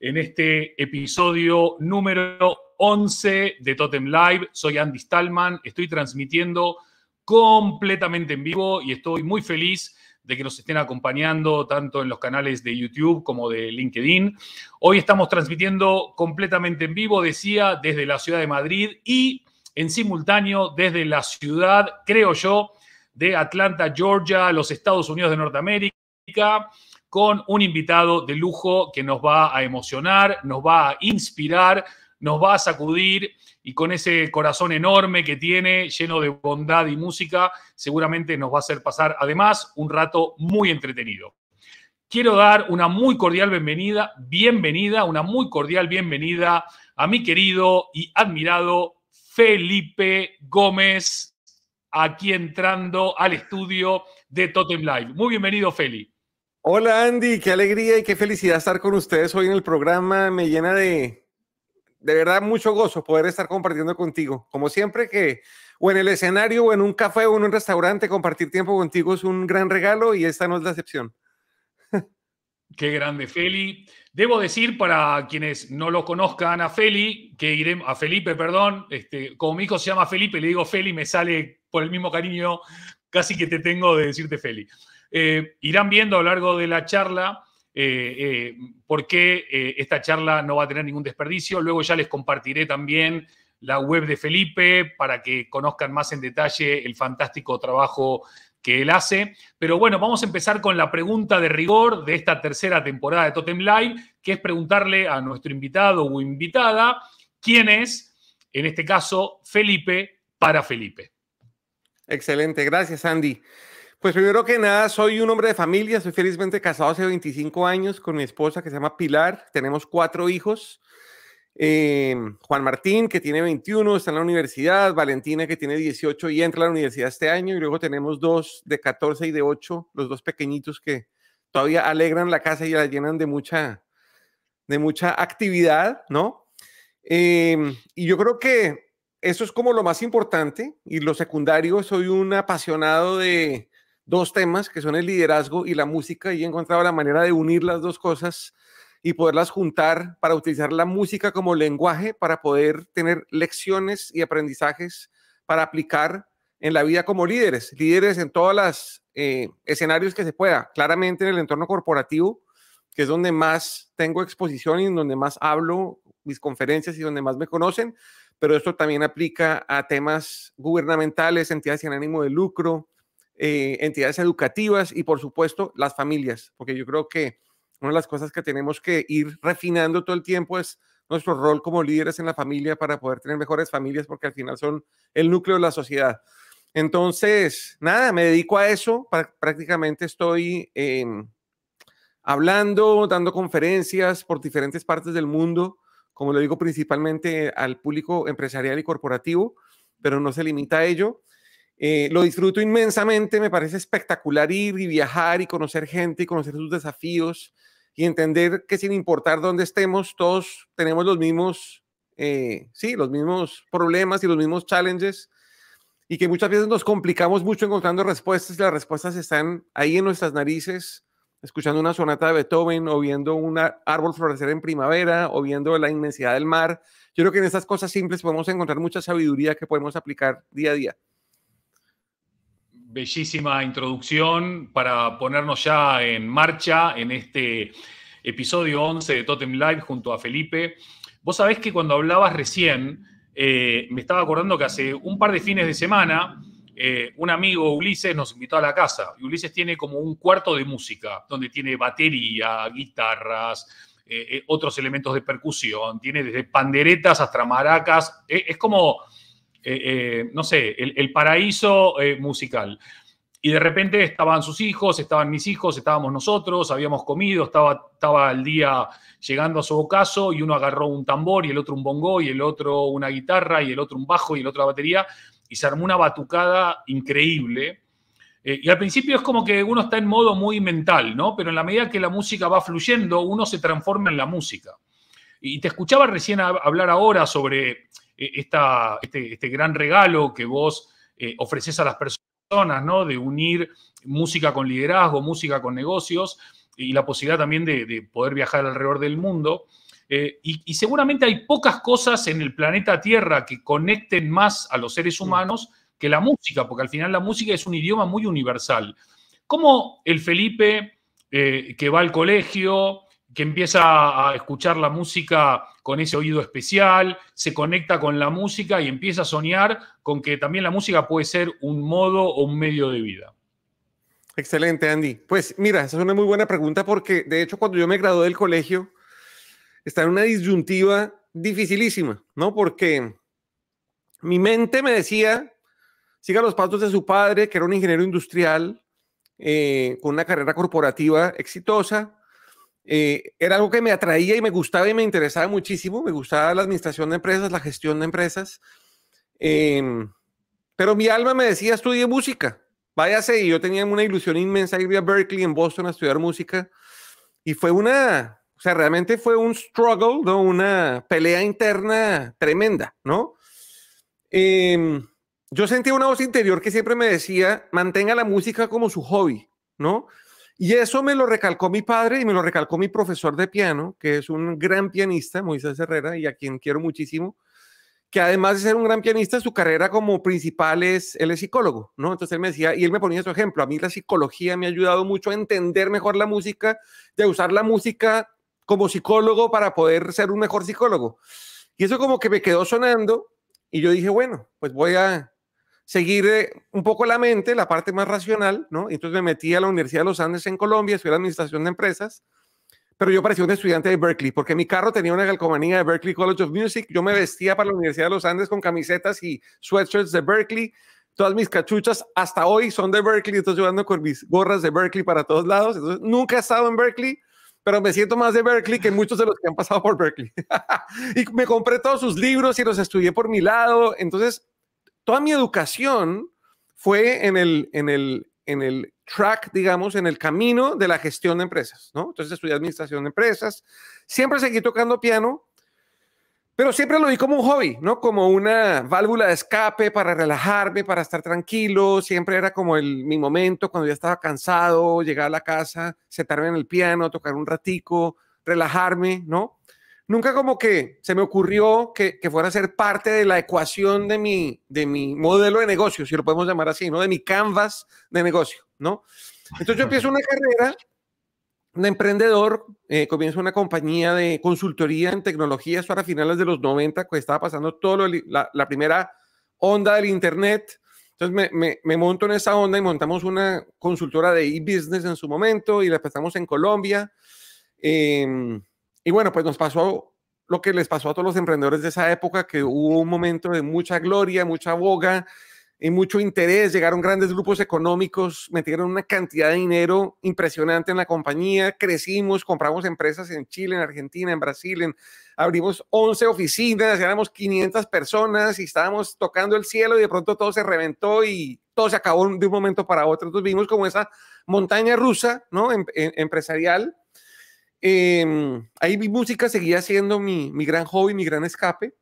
en este episodio número 11 de Totem Live. Soy Andy Stallman, estoy transmitiendo completamente en vivo y estoy muy feliz de que nos estén acompañando tanto en los canales de YouTube como de LinkedIn. Hoy estamos transmitiendo completamente en vivo, decía, desde la ciudad de Madrid y en simultáneo desde la ciudad, creo yo, de Atlanta, Georgia, los Estados Unidos de Norteamérica con un invitado de lujo que nos va a emocionar, nos va a inspirar, nos va a sacudir y con ese corazón enorme que tiene, lleno de bondad y música, seguramente nos va a hacer pasar además un rato muy entretenido. Quiero dar una muy cordial bienvenida, bienvenida, una muy cordial bienvenida a mi querido y admirado Felipe Gómez, aquí entrando al estudio de Totem Live. Muy bienvenido, Felipe. Hola Andy, qué alegría y qué felicidad estar con ustedes hoy en el programa. Me llena de, de verdad, mucho gozo poder estar compartiendo contigo. Como siempre que o en el escenario o en un café o en un restaurante, compartir tiempo contigo es un gran regalo y esta no es la excepción. Qué grande, Feli. Debo decir para quienes no lo conozcan a Feli, que iremos a Felipe, perdón, este, como mi hijo se llama Felipe, le digo Feli, me sale por el mismo cariño casi que te tengo de decirte Feli. Eh, irán viendo a lo largo de la charla eh, eh, por qué esta charla no va a tener ningún desperdicio. Luego ya les compartiré también la web de Felipe para que conozcan más en detalle el fantástico trabajo que él hace. Pero bueno, vamos a empezar con la pregunta de rigor de esta tercera temporada de Totem Live, que es preguntarle a nuestro invitado o invitada quién es, en este caso, Felipe para Felipe. Excelente, gracias Andy. Pues primero que nada, soy un hombre de familia, soy felizmente casado hace 25 años con mi esposa que se llama Pilar, tenemos cuatro hijos. Em, Juan Martín, que tiene 21, está en la universidad, Valentina, que tiene 18 y entra a la universidad este año, y luego tenemos dos de 14 y de 8, los dos pequeñitos que todavía alegran la casa y la llenan de mucha, de mucha actividad, ¿no? Em, y yo creo que eso es como lo más importante, y lo secundario, soy un apasionado de dos temas que son el liderazgo y la música y he encontrado la manera de unir las dos cosas y poderlas juntar para utilizar la música como lenguaje para poder tener lecciones y aprendizajes para aplicar en la vida como líderes, líderes en todos los eh, escenarios que se pueda, claramente en el entorno corporativo, que es donde más tengo exposición y donde más hablo mis conferencias y donde más me conocen, pero esto también aplica a temas gubernamentales, entidades sin ánimo de lucro, eh, entidades educativas y por supuesto las familias, porque yo creo que una de las cosas que tenemos que ir refinando todo el tiempo es nuestro rol como líderes en la familia para poder tener mejores familias, porque al final son el núcleo de la sociedad. Entonces, nada, me dedico a eso, prácticamente estoy... Em, hablando, dando conferencias por diferentes partes del mundo, como lo digo principalmente al público empresarial y corporativo, pero no se limita a ello. Eh, lo disfruto inmensamente, me parece espectacular ir y viajar y conocer gente y conocer sus desafíos y entender que sin importar dónde estemos, todos tenemos los mismos, eh, los mismos problemas y los mismos challenges y que muchas veces nos complicamos mucho encontrando respuestas y las respuestas están ahí en nuestras narices, escuchando una sonata de Beethoven o viendo un árbol florecer en primavera o viendo la inmensidad del mar. Yo creo que en estas cosas simples podemos encontrar mucha sabiduría que podemos aplicar día a día. Bellísima introducción para ponernos ya en marcha en este episodio 11 de Totem Live junto a Felipe. Vos sabés que cuando hablabas recién, eh, me estaba acordando que hace un par de fines de semana, eh, un amigo Ulises nos invitó a la casa. Y Ulises tiene como un cuarto de música, donde tiene batería, guitarras, eh, otros elementos de percusión, tiene desde panderetas hasta maracas. es como eh, eh, no sé, el, paraíso eh, musical. Y de repente estaban sus hijos, estaban mis hijos, estábamos nosotros, habíamos comido, estaba, estaba el día llegando a su ocaso y uno agarró un tambor y el otro un bongo y el otro una guitarra y el otro un bajo y el otro la batería y se armó una batucada increíble. y al principio es como que uno está en modo muy mental, ¿no? Pero en la medida que la música va fluyendo, uno se transforma en la música. Y te escuchaba recién hablar ahora sobre e-, este, este, gran regalo que vos eh, ofreces a las personas, ¿no? De unir música con liderazgo, música con negocios y la posibilidad también de, poder viajar alrededor del mundo. Eh, y, seguramente hay pocas cosas en el planeta Tierra que conecten más a los seres mm. humanos que la música, porque al final la música es un idioma muy universal. Como el Felipe eh, que va al colegio, que empieza a escuchar la música con ese oído especial, se conecta con la música y empieza a soñar con que también la música puede ser un modo o un medio de vida. Excelente, Andy. Pues mira, esa es una muy buena pregunta porque de hecho cuando yo me gradué del colegio, estaba en una disyuntiva dificilísima, ¿no? Porque mi mente me decía, siga los pasos de su padre, que era un ingeniero industrial, eh, con una carrera corporativa exitosa, eh, era algo que me atraía y me gustaba y me interesaba muchísimo. Me gustaba la administración de empresas, la gestión de empresas. Em, pero mi alma me decía, estudie música. Váyase, y yo tenía una ilusión inmensa ir a Berkeley en Boston a estudiar música. Y fue una, o sea, realmente fue un struggle, ¿no? una pelea interna tremenda, ¿no? Em, yo sentía una voz interior que siempre me decía, mantenga la música como su hobby, ¿no? Y eso me lo recalcó mi padre y me lo recalcó mi profesor de piano, que es un gran pianista, Moisés Herrera, y a quien quiero muchísimo, que además de ser un gran pianista, su carrera como principal es, él es psicólogo, ¿no? Entonces él me decía, y él me ponía su ejemplo, a mí la psicología me ha ayudado mucho a entender mejor la música, de usar la música como psicólogo para poder ser un mejor psicólogo. Y eso como que me quedó sonando y yo dije, bueno, pues voy a, seguir eh, un poco la mente, la parte más racional, ¿no? Entonces me metí a la Universidad de los Andes en Colombia, estudié administración de empresas, pero yo parecía un estudiante de Berkeley, porque mi carro tenía una galcomanía de Berkeley College of Music, yo me vestía para la Universidad de los Andes con camisetas y sweatshirts de Berkeley, todas mis cachuchas hasta hoy son de Berkeley, estoy ando con mis gorras de Berkeley para todos lados, entonces nunca he estado en Berkeley, pero me siento más de Berkeley que muchos de los que han pasado por Berkeley. y me compré todos sus libros y los estudié por mi lado, entonces toda mi educación fue en el, en el, en el track, digamos, en el camino de la gestión de empresas, ¿no? Entonces estudié administración de empresas, siempre seguí tocando piano, pero siempre lo vi como un hobby, ¿no? Como una válvula de escape para relajarme, para estar tranquilo, siempre era como el, mi momento cuando ya estaba cansado, llegar a la casa, sentarme en el piano, tocar un ratico, relajarme, ¿no? nunca como que se me ocurrió que, fuera a ser parte de la ecuación de mi, de mi modelo de negocio, si lo podemos llamar así, ¿no? De mi canvas de negocio, ¿no? Entonces yo empiezo una carrera de emprendedor, eh, comienzo una compañía de consultoría en tecnologías para finales de los 90, que estaba pasando todo la, primera onda del Internet. Entonces me, me, monto en esa onda y montamos una consultora de e-business en su momento y la empezamos en Colombia. Em, y bueno, pues nos pasó lo que les pasó a todos los emprendedores de esa época, que hubo un momento de mucha gloria, mucha boga y mucho interés. Llegaron grandes grupos económicos, metieron una cantidad de dinero impresionante en la compañía, crecimos, compramos empresas en Chile, en Argentina, en Brasil, en, abrimos 11 oficinas, éramos 500 personas y estábamos tocando el cielo y de pronto todo se reventó y todo se acabó de un momento para otro. Entonces vimos como esa montaña rusa, ¿no? Em, em, empresarial eh, ahí mi música seguía siendo mi, mi, gran hobby, mi gran escape.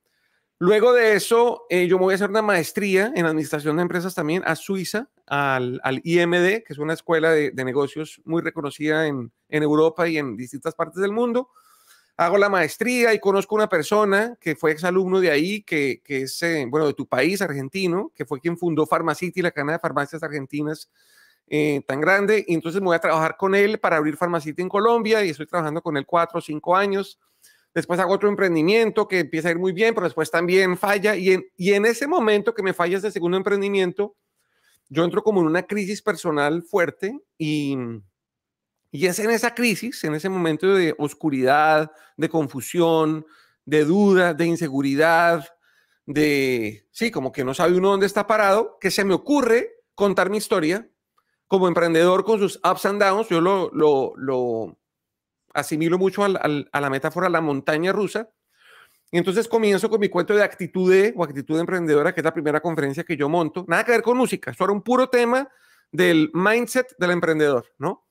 Luego de eso, eh, yo me voy a hacer una maestría en administración de empresas también a Suiza, al, al IMD, que es una escuela de, de negocios muy reconocida en, en, Europa y en distintas partes del mundo. Hago la maestría y conozco una persona que fue exalumno de ahí, que, que es, eh, bueno, de tu país, argentino, que fue quien fundó Pharmacity, la cadena de farmacias argentinas eh, tan grande, y entonces me voy a trabajar con él para abrir farmacita en Colombia, y estoy trabajando con él cuatro o cinco años. Después hago otro emprendimiento que empieza a ir muy bien, pero después también falla, y en, y en ese momento que me falla ese segundo emprendimiento, yo entro como en una crisis personal fuerte y, y es en esa crisis, en ese momento de oscuridad, de confusión, de duda, de inseguridad, de, sí, como que no sabe uno dónde está parado, que se me ocurre contar mi historia como emprendedor con sus ups and downs, yo lo, asimilo mucho a la metáfora de la montaña rusa. Y entonces comienzo con mi cuento de actitud de, o actitud emprendedora, que es la primera conferencia que yo monto. Nada que ver con música, solo un puro tema del mindset del emprendedor, ¿no?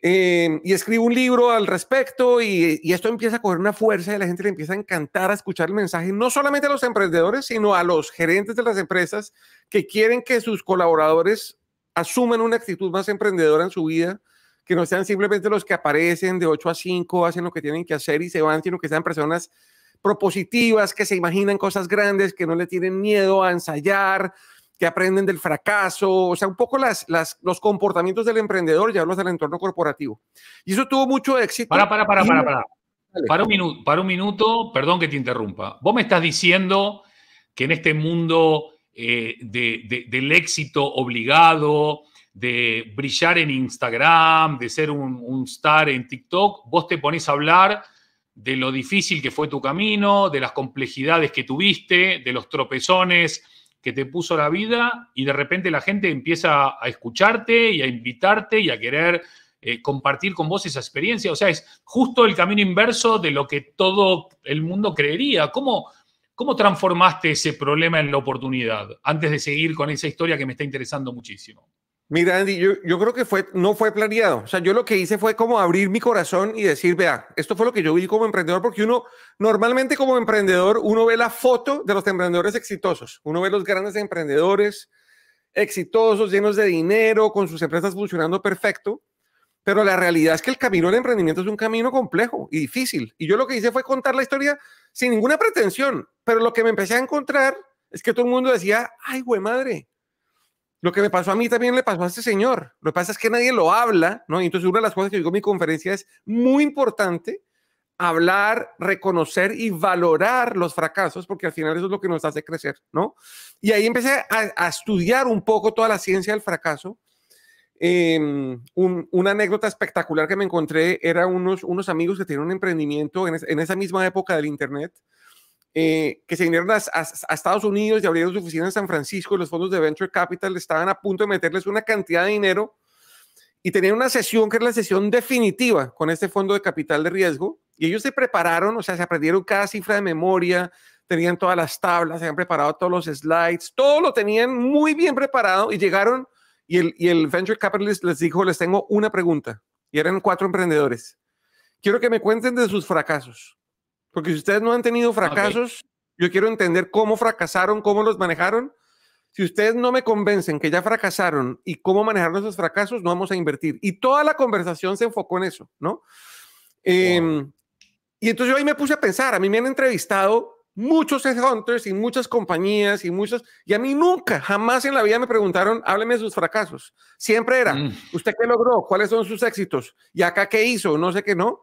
Eh, y escribo un libro al respecto y, esto empieza a coger una fuerza y la gente le empieza a encantar a escuchar el mensaje, no solamente a los emprendedores, sino a los gerentes de las empresas que quieren que sus colaboradores asumen una actitud más emprendedora en su vida, que no sean simplemente los que aparecen de 8 a 5, hacen lo que tienen que hacer y se van, sino que sean personas propositivas, que se imaginan cosas grandes, que no le tienen miedo a ensayar, que aprenden del fracaso, o sea, un poco las, los comportamientos del emprendedor, ya al del entorno corporativo. Y eso tuvo mucho éxito. Para, para, para, para, Para un, minuto, para un minuto, perdón que te interrumpa. Vos me estás diciendo que en este mundo eh, de, del éxito obligado, de brillar en Instagram, de ser un, star en TikTok, vos te pones a hablar de lo difícil que fue tu camino, de las complejidades que tuviste, de los tropezones que te puso la vida y de repente la gente empieza a escucharte y a invitarte y a querer eh, compartir con vos esa experiencia. O sea, es justo el camino inverso de lo que todo el mundo creería. ¿Cómo, ¿Cómo transformaste ese problema en la oportunidad? Antes de seguir con esa historia que me está interesando muchísimo. Mira, Andy, yo, creo que fue, no fue planeado. O sea, yo lo que hice fue como abrir mi corazón y decir, vea, esto fue lo que yo vi como emprendedor, porque uno, normalmente como emprendedor, uno ve la foto de los emprendedores exitosos. Uno ve los grandes emprendedores exitosos, llenos de dinero, con sus empresas funcionando perfecto. Pero la realidad es que el camino del emprendimiento es un camino complejo y difícil. Y yo lo que hice fue contar la historia sin ninguna pretensión. Pero lo que me empecé a encontrar es que todo el mundo decía, ay, güey, madre. Lo que me pasó a mí también le pasó a este señor. Lo que pasa es que nadie lo habla, ¿no? Y entonces una de las cosas que digo en mi conferencia es muy importante hablar, reconocer y valorar los fracasos, porque al final eso es lo que nos hace crecer, ¿no? Y ahí empecé a estudiar un poco toda la ciencia del fracaso Em, una anécdota espectacular que me encontré era unos, unos amigos que tenían un emprendimiento en, esa misma época del Internet, eh, que se vinieron a, Estados Unidos y abrieron su oficina en San Francisco los fondos de Venture Capital estaban a punto de meterles una cantidad de dinero y tenían una sesión que era la sesión definitiva con este fondo de capital de riesgo y ellos se prepararon, o sea, se aprendieron cada cifra de memoria, tenían todas las tablas, se habían preparado todos los slides, todo lo tenían muy bien preparado y llegaron y el, y el venture capitalist les dijo, les tengo una pregunta. Y eran cuatro emprendedores. Quiero que me cuenten de sus fracasos. Porque si ustedes no han tenido fracasos, yo quiero entender cómo fracasaron, cómo los manejaron. Si ustedes no me convencen que ya fracasaron y cómo manejaron esos fracasos, no vamos a invertir. Y toda la conversación se enfocó en eso, ¿no? Em, y entonces yo ahí me puse a pensar, a mí me han entrevistado muchos headhunters y muchas compañías y muchas, y a mí nunca, jamás en la vida me preguntaron, hábleme de sus fracasos. Siempre era, mm. ¿usted qué logró? ¿Cuáles son sus éxitos? ¿Y acá qué hizo? No sé qué, ¿no?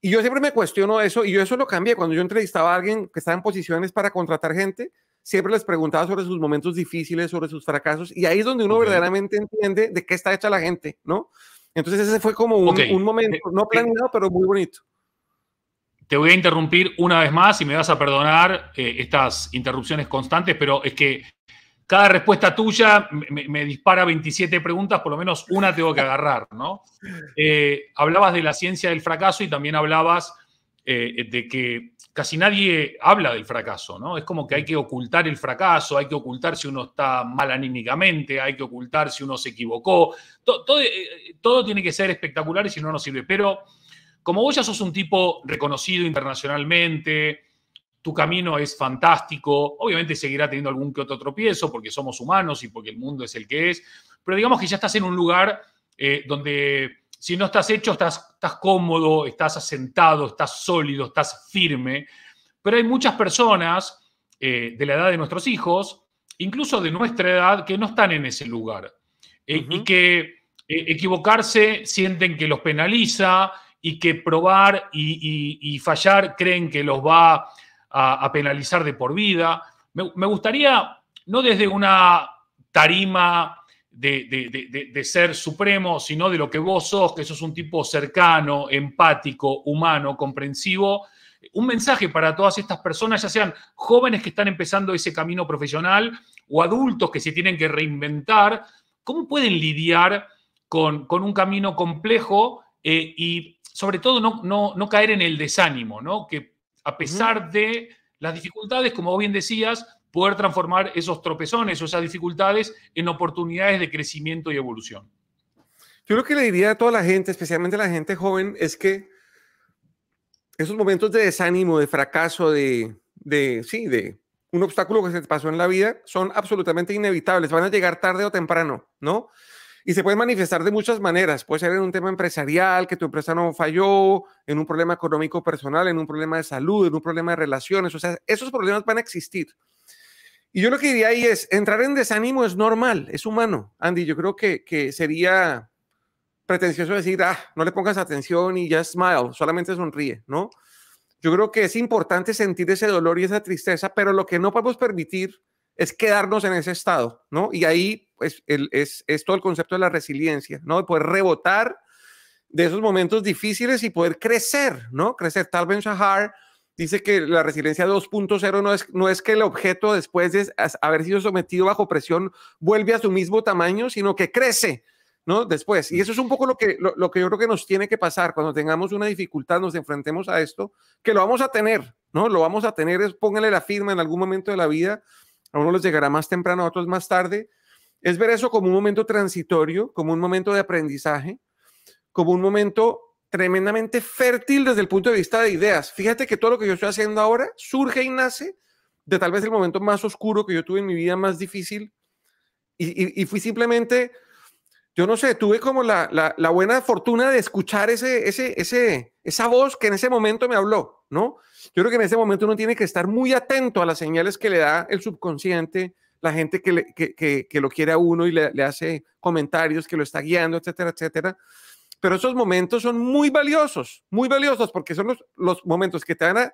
Y yo siempre me cuestiono eso y yo eso lo cambié. Cuando yo entrevistaba a alguien que estaba en posiciones para contratar gente, siempre les preguntaba sobre sus momentos difíciles, sobre sus fracasos, y ahí es donde uno verdaderamente entiende de qué está hecha la gente, ¿no? Entonces ese fue como un momento, eh, no eh, planeado, pero muy bonito te voy a interrumpir una vez más y me vas a perdonar eh, estas interrupciones constantes, pero es que cada respuesta tuya me, dispara 27 preguntas, por lo menos una tengo que agarrar, ¿no? Eh, hablabas de la ciencia del fracaso y también hablabas eh, de que casi nadie habla del fracaso, ¿no? Es como que hay que ocultar el fracaso, hay que ocultar si uno está mal anímicamente, hay que ocultar si uno se equivocó. Todo, tiene que ser espectacular y si no, no sirve. Pero como vos ya sos un tipo reconocido internacionalmente, tu camino es fantástico, obviamente seguirá teniendo algún que otro tropiezo porque somos humanos y porque el mundo es el que es, pero digamos que ya estás en un lugar eh, donde si no estás hecho, estás, cómodo, estás asentado, estás sólido, estás firme, pero hay muchas personas eh, de la edad de nuestros hijos, incluso de nuestra edad, que no están en ese lugar eh, y que equivocarse sienten que los penaliza, y que probar y, fallar creen que los va a, penalizar de por vida. Me, gustaría, no desde una tarima de, ser supremo, sino de lo que vos sos, que sos un tipo cercano, empático, humano, comprensivo. Un mensaje para todas estas personas, ya sean jóvenes que están empezando ese camino profesional o adultos que se tienen que reinventar, ¿cómo pueden lidiar con, un camino complejo eh, y sobre todo no, no, caer en el desánimo, ¿no? Que a pesar de las dificultades, como bien decías, poder transformar esos tropezones o esas dificultades en oportunidades de crecimiento y evolución. Yo lo que le diría a toda la gente, especialmente a la gente joven, es que esos momentos de desánimo, de fracaso, de, de sí, de un obstáculo que se te pasó en la vida, son absolutamente inevitables, van a llegar tarde o temprano, ¿no? Y se puede manifestar de muchas maneras. Puede ser en un tema empresarial, que tu empresa no falló, en un problema económico personal, en un problema de salud, en un problema de relaciones. O sea, esos problemas van a existir. Y yo lo que diría ahí es, entrar en desánimo es normal, es humano. Andy, yo creo que, que sería pretencioso decir, ah, no le pongas atención y ya smile, solamente sonríe, ¿no? Yo creo que es importante sentir ese dolor y esa tristeza, pero lo que no podemos permitir es quedarnos en ese estado, ¿no? Y ahí es, todo el concepto de la resiliencia, ¿no? De poder rebotar de esos momentos difíciles y poder crecer, ¿no? Crecer. Tal Ben Shahar dice que la resiliencia 2.0 no es, no es que el objeto, después de haber sido sometido bajo presión, vuelve a su mismo tamaño, sino que crece, ¿no? Después. Y eso es un poco lo que, que yo creo que nos tiene que pasar cuando tengamos una dificultad, nos enfrentemos a esto, que lo vamos a tener, ¿no? Lo vamos a tener, es póngale la firma en algún momento de la vida, a uno les llegará más temprano, a otros más tarde, es ver eso como un momento transitorio, como un momento de aprendizaje, como un momento tremendamente fértil desde el punto de vista de ideas. Fíjate que todo lo que yo estoy haciendo ahora surge y nace de tal vez el momento más oscuro que yo tuve en mi vida, más difícil, y, fui simplemente, yo no sé, tuve como la, buena fortuna de escuchar ese, ese, esa voz que en ese momento me habló, ¿no? Yo creo que en ese momento uno tiene que estar muy atento a las señales que le da el subconsciente, la gente que, lo quiere a uno y le, hace comentarios, que lo está guiando, etcétera, etcétera. Pero esos momentos son muy valiosos, muy valiosos, porque son los, los momentos que te van a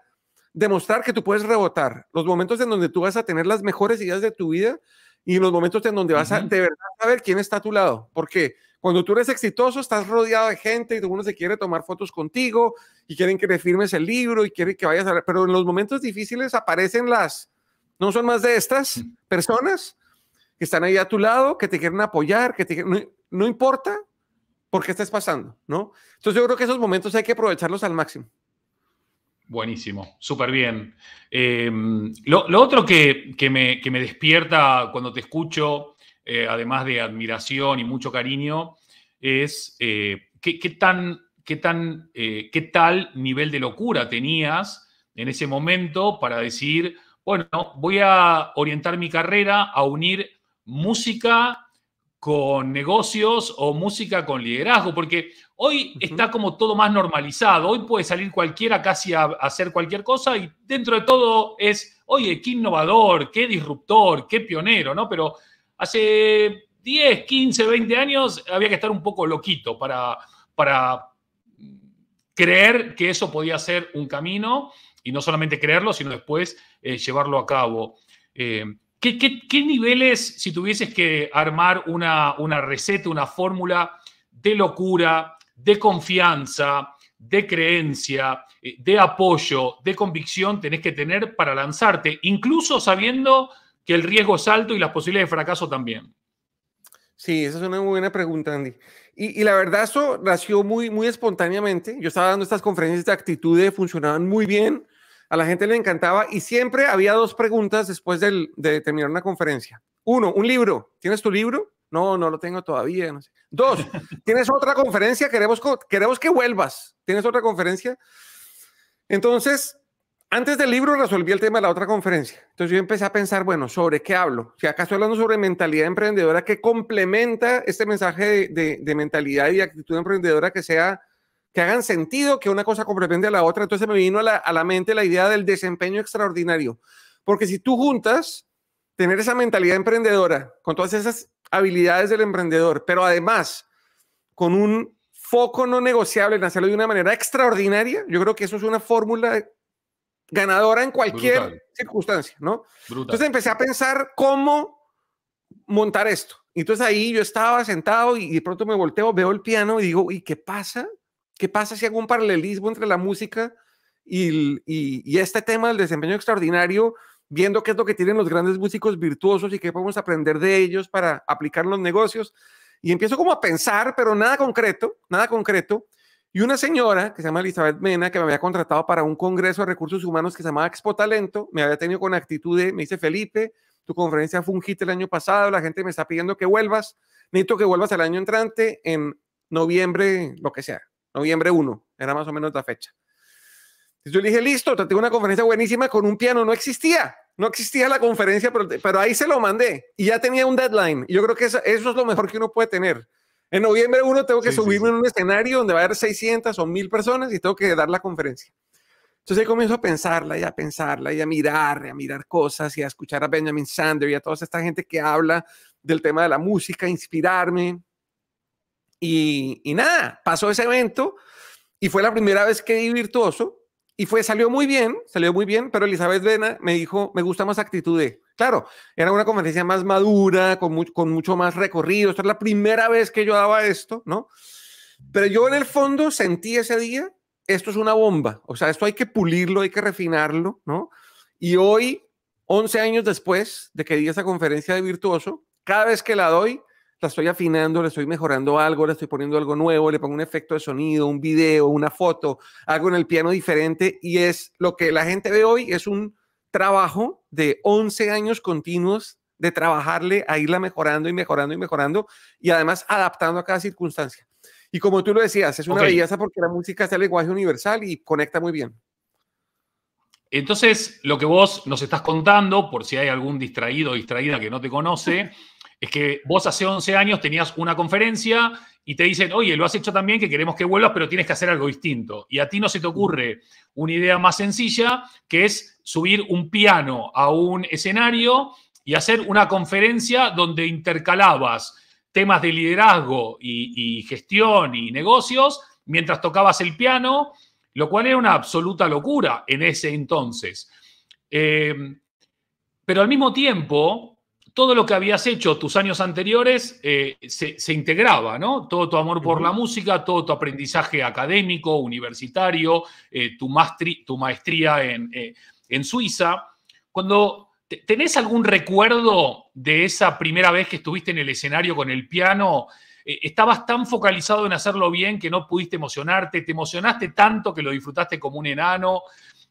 demostrar que tú puedes rebotar, los momentos en donde tú vas a tener las mejores ideas de tu vida y los momentos en donde vas a de verdad saber quién está a tu lado. Porque cuando tú eres exitoso, estás rodeado de gente y uno se quiere tomar fotos contigo y quieren que le firmes el libro y quieren que vayas a... Pero en los momentos difíciles aparecen las ¿No son más de estas personas que están ahí a tu lado, que te quieren apoyar, que te no, no importa por qué estés pasando, ¿no? Entonces yo creo que esos momentos hay que aprovecharlos al máximo. Buenísimo, súper bien. Em, lo, otro que, me, despierta cuando te escucho, eh, además de admiración y mucho cariño, es eh, qué, tan, qué, tan, eh, qué tal nivel de locura tenías en ese momento para decir, bueno, voy a orientar mi carrera a unir música con negocios o música con liderazgo, porque hoy está como todo más normalizado, hoy puede salir cualquiera casi a, hacer cualquier cosa y dentro de todo es, oye, qué innovador, qué disruptor, qué pionero, ¿no? Pero hace 10, 15, 20 años había que estar un poco loquito para, para creer que eso podía ser un camino y no solamente creerlo, sino después eh, llevarlo a cabo. Eh, ¿qué, niveles, si tuvieses que armar una, receta, una fórmula de locura, de confianza, de creencia, eh, de apoyo, de convicción tenés que tener para lanzarte, incluso sabiendo que el riesgo es alto y las posibilidades de fracaso también? Sí, esa es una muy buena pregunta, Andy. Y, la verdad, eso nació muy, muy espontáneamente. Yo estaba dando estas conferencias de actitudes funcionaban muy bien. A la gente le encantaba y siempre había dos preguntas después de terminar una conferencia. Uno, un libro. ¿Tienes tu libro? No, no lo tengo todavía. Dos, ¿tienes otra conferencia? Queremos, que vuelvas. ¿Tienes otra conferencia? Entonces, antes del libro resolví el tema de la otra conferencia. Entonces yo empecé a pensar, bueno, ¿sobre qué hablo? Si acaso hablando sobre mentalidad emprendedora que complementa este mensaje de mentalidad y actitud emprendedora que sea que hagan sentido, que una cosa comprende a la otra. Entonces me vino a la, mente la idea del desempeño extraordinario. Porque si tú juntas tener esa mentalidad emprendedora, con todas esas habilidades del emprendedor, pero además con un foco no negociable en hacerlo de una manera extraordinaria, yo creo que eso es una fórmula ganadora en cualquier circunstancia, ¿no? Entonces empecé a pensar cómo montar esto. Y entonces ahí yo estaba sentado y de pronto me volteo, veo el piano y digo, ¿y qué pasa ¿Qué pasa si hago un paralelismo entre la música y, este tema del desempeño extraordinario, viendo qué es lo que tienen los grandes músicos virtuosos y qué podemos aprender de ellos para aplicar los negocios? Y empiezo como a pensar, pero nada concreto, nada concreto. Y una señora que se llama Elizabeth Mena, que me había contratado para un congreso de recursos humanos que se llamaba Expo Talento, me había tenido con actitud de, me dice Felipe, tu conferencia fue un hit el año pasado, la gente me está pidiendo que vuelvas, necesito que vuelvas el año entrante en noviembre, lo que sea noviembre 1, era más o menos la fecha. yo le dije, listo, tengo una conferencia buenísima con un piano, no existía, no existía la conferencia, pero, ahí se lo mandé y ya tenía un deadline. yo creo que eso, es lo mejor que uno puede tener. En noviembre 1 tengo que subirme en a un escenario donde va a haber 600 o 1000 personas y tengo que dar la conferencia. Entonces ahí comienzo a pensarla y a pensarla y a mirar, y a mirar cosas y a escuchar a Benjamin Sander y a toda esta gente que habla del tema de la música, inspirarme. Y, nada, pasó ese evento y fue la primera vez que di virtuoso y fue, salió muy bien, salió muy bien, pero Elizabeth Vena me dijo, me gusta más actitud de... Claro, era una conferencia más madura, con, con mucho más recorrido. Esta es la primera vez que yo daba esto, ¿no? Pero yo en el fondo sentí ese día, esto es una bomba, o sea, esto hay que pulirlo, hay que refinarlo, ¿no? Y hoy, 11 años después de que di esa conferencia de virtuoso, cada vez que la doy, la estoy afinando, le estoy mejorando algo, le estoy poniendo algo nuevo, le pongo un efecto de sonido, un video, una foto, algo en el piano diferente y es lo que la gente ve hoy, es un trabajo de 11 años continuos de trabajarle a irla mejorando y mejorando y mejorando y además adaptando a cada circunstancia. Y como tú lo decías, es una belleza porque la música es el lenguaje universal y conecta muy bien. Entonces, lo que vos nos estás contando, por si hay algún distraído o distraída que no te conoce, es que vos hace 11 años tenías una conferencia y te dicen, oye, lo has hecho también, que queremos que vuelvas, pero tienes que hacer algo distinto. Y a ti no se te ocurre una idea más sencilla, que es subir un piano a un escenario y hacer una conferencia donde intercalabas temas de liderazgo y, gestión y negocios mientras tocabas el piano, lo cual era una absoluta locura en ese entonces. Eh, pero al mismo tiempo, todo lo que habías hecho tus años anteriores eh, se, integraba, ¿no? Todo tu amor por la música, todo tu aprendizaje académico, universitario, eh, tu, maestría en, eh, Suiza. Cuando ¿Tenés algún recuerdo de esa primera vez que estuviste en el escenario con el piano? ¿Estabas tan focalizado en hacerlo bien que no pudiste emocionarte? ¿Te emocionaste tanto que lo disfrutaste como un enano?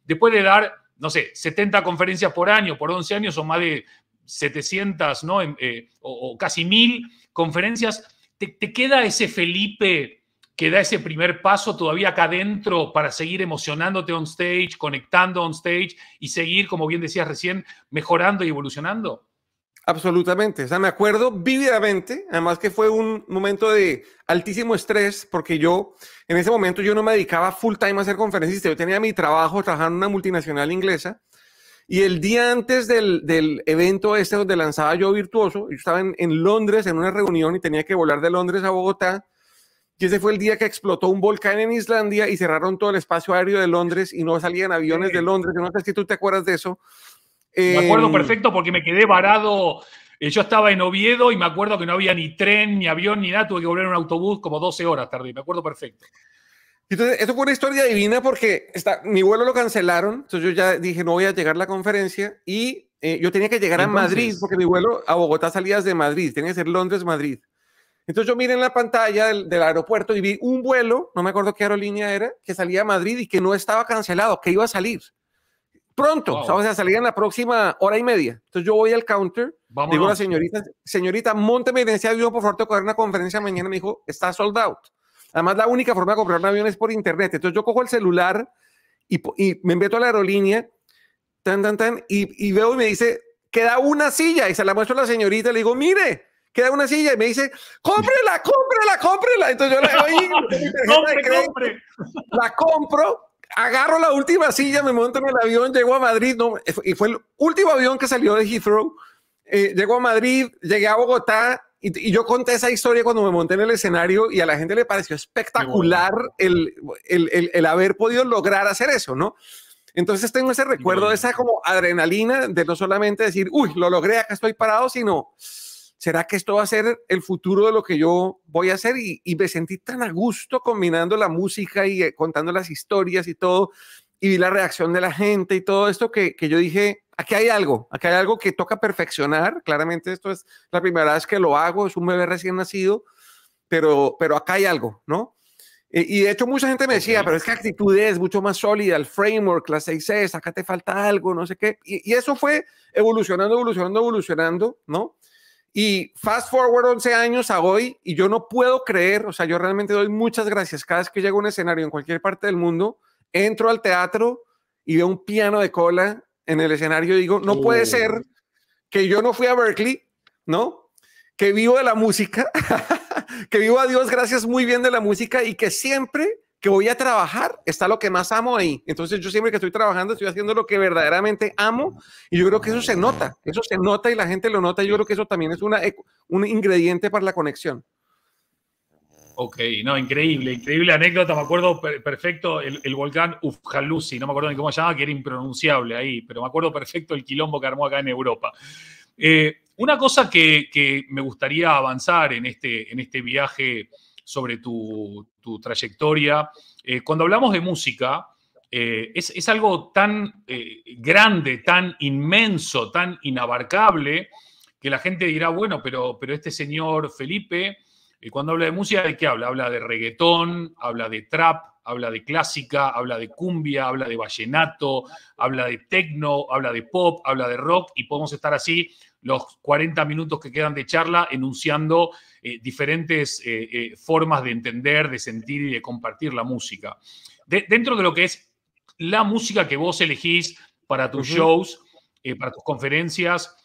Después de dar, no sé, 70 conferencias por año, por 11 años, son más de 700, ¿no? Eh, o, casi mil conferencias, ¿te, queda ese Felipe que da ese primer paso todavía acá adentro para seguir emocionándote on stage, conectando on stage y seguir, como bien decías recién, mejorando y evolucionando? Absolutamente, o sea, me acuerdo vívidamente, además que fue un momento de altísimo estrés, porque yo en ese momento yo no me dedicaba full time a hacer conferencias, yo tenía mi trabajo trabajando en una multinacional inglesa, y el día antes del, del evento este donde lanzaba yo Virtuoso, yo estaba en, Londres en una reunión y tenía que volar de Londres a Bogotá. Y ese fue el día que explotó un volcán en Islandia y cerraron todo el espacio aéreo de Londres y no salían aviones de Londres. No sé si tú te acuerdas de eso. Me acuerdo em, perfecto porque me quedé varado. Eh, yo estaba en Oviedo y me acuerdo que no había ni tren, ni avión, ni nada. Tuve que volver en un autobús como 12 horas tarde. Me acuerdo perfecto. Entonces, esto fue una historia divina porque está, mi vuelo lo cancelaron, entonces yo ya dije, no voy a llegar a la conferencia y eh, yo tenía que llegar a Madrid porque mi vuelo a Bogotá salía desde Madrid, tenía que ser Londres-Madrid. Entonces yo miré en la pantalla del, aeropuerto y vi un vuelo, no me acuerdo qué aerolínea era, que salía a Madrid y que no estaba cancelado, que iba a salir. Pronto, o sea, salía en la próxima hora y media. Entonces yo voy al counter, digo a la señorita, señorita, monteme en ese avión, por favor, tengo que dar una conferencia mañana. Me dijo, está sold out. Además, la única forma de comprar un avión es por internet. Entonces yo cojo el celular y, me meto a la aerolínea, tan, tan, tan, y, veo y me dice, queda una silla. Y se la muestro a la señorita, le digo, mire, queda una silla. Y me dice, cómprela, cómprela, cómprela. Entonces yo la, compre, compro la compro agarro la última silla, me monto en el avión, llego a Madrid, no, y fue el último avión que salió de Heathrow. Eh, llego a Madrid, llegué a Bogotá, y, yo conté esa historia cuando me monté en el escenario y a la gente le pareció espectacular el, el, haber podido lograr hacer eso, ¿no? Entonces tengo ese recuerdo de esa como adrenalina de no solamente decir, uy, lo logré, acá estoy parado, sino, ¿será que esto va a ser el futuro de lo que yo voy a hacer? y me sentí tan a gusto combinando la música y eh, contando las historias y todo, y vi la reacción de la gente y todo esto que, yo dije, aquí hay algo, aquí hay algo que toca perfeccionar. Claramente esto es la primera vez que lo hago, es un bebé recién nacido, pero, pero acá hay algo, ¿no? Eh, y, de hecho mucha gente me decía, pero es que actitud es mucho más sólida, el framework, las 6 acá te falta algo, no sé qué. Y, y, eso fue evolucionando, evolucionando, evolucionando, ¿no? Y fast forward 11 años a hoy y yo no puedo creer, o sea, yo realmente doy muchas gracias cada vez que llego a un escenario en cualquier parte del mundo entro al teatro y veo un piano de cola en el escenario y digo, no puede oh. ser que yo no fui a Berkeley, ¿no? Que vivo de la música, que vivo a Dios gracias muy bien de la música y que siempre que voy a trabajar está lo que más amo ahí. Entonces yo siempre que estoy trabajando estoy haciendo lo que verdaderamente amo y yo creo que eso se nota, eso se nota y la gente lo nota y yo creo que eso también es una, e, un ingrediente para la conexión. Ok, no, increíble, increíble anécdota, me acuerdo perfecto el, el volcán Ufjalusi, no me acuerdo ni cómo se llamaba, que era impronunciable ahí, pero me acuerdo perfecto el quilombo que armó acá en Europa. Eh, una cosa que, me gustaría avanzar en este, en este viaje sobre tu, trayectoria, eh, cuando hablamos de música, eh, es, algo tan grande, tan inmenso, tan inabarcable, que la gente dirá, bueno, pero, pero este señor Felipe y cuando habla de música, ¿de qué habla? Habla de reggaetón, habla de trap, habla de clásica, habla de cumbia, habla de vallenato, habla de techno, habla de pop, habla de rock y podemos estar así los 40 minutos que quedan de charla enunciando eh, diferentes eh, eh, formas de entender, de sentir y de compartir la música. dentro de lo que es la música que vos elegís para tus shows, para tus conferencias,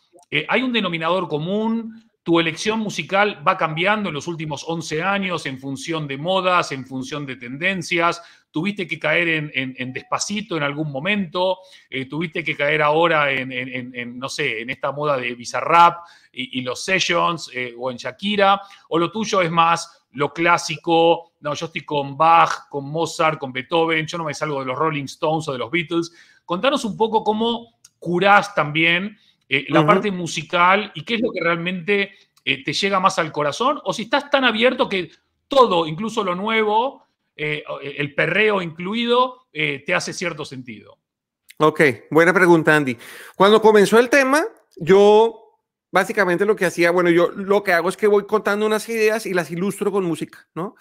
¿hay un denominador común? tu elección musical va cambiando en los últimos 11 años en función de modas, en función de tendencias, tuviste que caer en, despacito en algún momento, eh, tuviste que caer ahora en, no sé, en esta moda de Bizarrap y, los Sessions eh, o en Shakira, o lo tuyo es más lo clásico, no, yo estoy con Bach, con Mozart, con Beethoven, yo no me salgo de los Rolling Stones o de los Beatles. Contanos un poco cómo curás también eh, la parte musical y qué es lo que realmente eh, te llega más al corazón, o si estás tan abierto que todo, incluso lo nuevo, eh, el perreo incluido, te hace cierto sentido. Ok, buena pregunta, Andy. Cuando comenzó el tema, yo básicamente lo que hacía, bueno, yo lo que hago es que voy contando unas ideas y las ilustro con música, ¿no?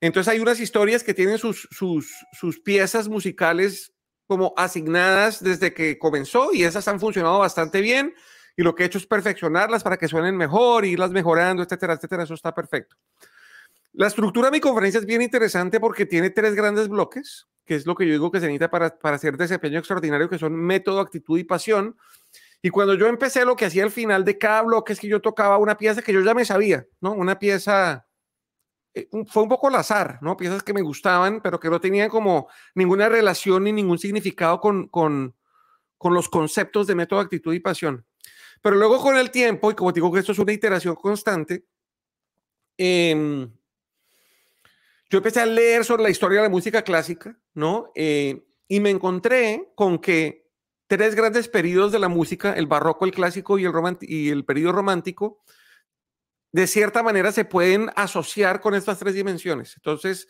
Entonces hay unas historias que tienen sus, sus piezas musicales como asignadas desde que comenzó y esas han funcionado bastante bien y lo que he hecho es perfeccionarlas para que suenen mejor, irlas mejorando, etcétera, etcétera, eso está perfecto. La estructura de mi conferencia es bien interesante porque tiene tres grandes bloques, que es lo que yo digo que se necesita para, para hacer desempeño extraordinario, que son método, actitud y pasión. Y cuando yo empecé, lo que hacía al final de cada bloque es que yo tocaba una pieza que yo ya me sabía, ¿no? Una pieza eh, fue un poco al azar, ¿no? Piezas que me gustaban, pero que no tenían como ninguna relación ni ningún significado con, los conceptos de método, actitud y pasión. Pero luego con el tiempo, y como digo que esto es una iteración constante, em, yo empecé a leer sobre la historia de la música clásica, ¿no? Eh, y me encontré con que tres grandes periodos de la música, el barroco, el clásico y el, y el periodo romántico, de cierta manera se pueden asociar con estas tres dimensiones. Entonces,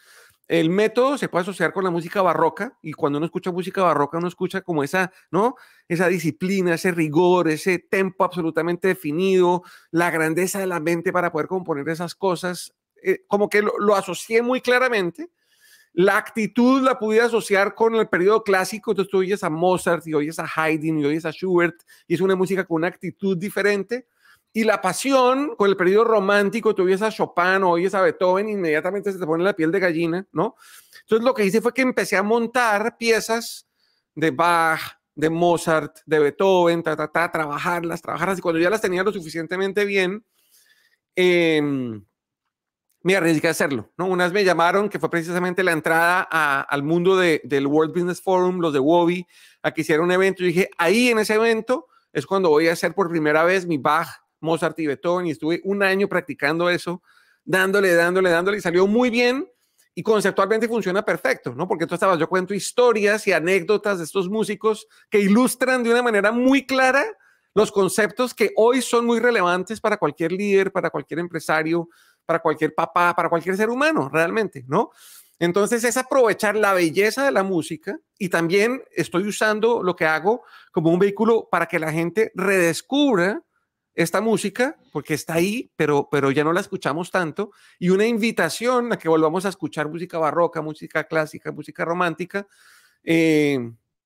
el método se puede asociar con la música barroca y cuando uno escucha música barroca uno escucha como esa, ¿no? Esa disciplina, ese rigor, ese tempo absolutamente definido, la grandeza de la mente para poder componer esas cosas, eh, como que lo, lo, asocié muy claramente. La actitud la pude asociar con el periodo clásico, entonces tú oyes a Mozart y oyes a Haydn y oyes a Schubert y es una música con una actitud diferente y la pasión con el periodo romántico, tú oyes a Chopin o oyes a Beethoven, inmediatamente se te pone la piel de gallina, ¿no? Entonces lo que hice fue que empecé a montar piezas de Bach, de Mozart, de Beethoven, ta, ta, trabajarlas, trabajarlas. Y cuando ya las tenía lo suficientemente bien, eh, me arriesgué a hacerlo, ¿no? Unas me llamaron, que fue precisamente la entrada al mundo de, del World Business Forum, los de Wobby, a que hicieron un evento. Y dije, ahí en ese evento es cuando voy a hacer por primera vez mi Bach Mozart y Beethoven y estuve un año practicando eso, dándole, dándole, dándole y salió muy bien y conceptualmente funciona perfecto, ¿no? Porque tú estabas, yo cuento historias y anécdotas de estos músicos que ilustran de una manera muy clara los conceptos que hoy son muy relevantes para cualquier líder, para cualquier empresario, para cualquier papá, para cualquier ser humano, realmente, ¿no? Entonces es aprovechar la belleza de la música y también estoy usando lo que hago como un vehículo para que la gente redescubra esta música, porque está ahí, pero, pero ya no la escuchamos tanto, y una invitación a que volvamos a escuchar música barroca, música clásica, música romántica, eh,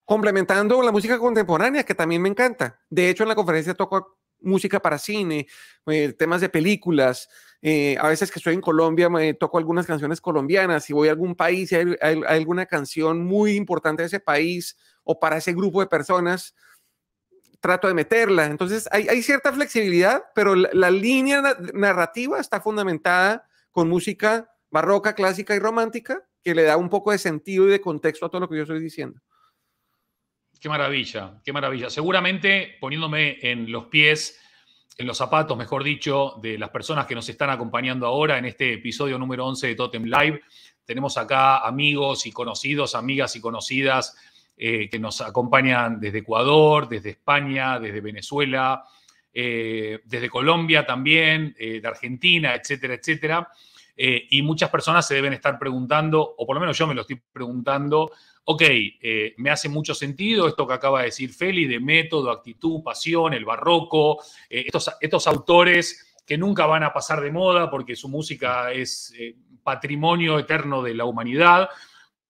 complementando la música contemporánea, que también me encanta. De hecho, en la conferencia toco música para cine, eh, temas de películas. Eh, a veces que estoy en Colombia me toco algunas canciones colombianas. Si voy a algún país hay, alguna canción muy importante de ese país o para ese grupo de personas, trato de meterla. Entonces, hay, cierta flexibilidad, pero la, la, línea narrativa está fundamentada con música barroca, clásica y romántica, que le da un poco de sentido y de contexto a todo lo que yo estoy diciendo. Qué maravilla, qué maravilla. Seguramente poniéndome en los pies, en los zapatos, mejor dicho, de las personas que nos están acompañando ahora en este episodio número 11 de Totem Live, tenemos acá amigos y conocidos, amigas y conocidas eh, que nos acompañan desde Ecuador, desde España, desde Venezuela, eh, desde Colombia también, eh, de Argentina, etcétera, etcétera. y muchas personas se deben estar preguntando, o por lo menos yo me lo estoy preguntando, ok, me hace mucho sentido esto que acaba de decir Feli, de método, actitud, pasión, el barroco, estos, estos, autores que nunca van a pasar de moda porque su música es patrimonio eterno de la humanidad.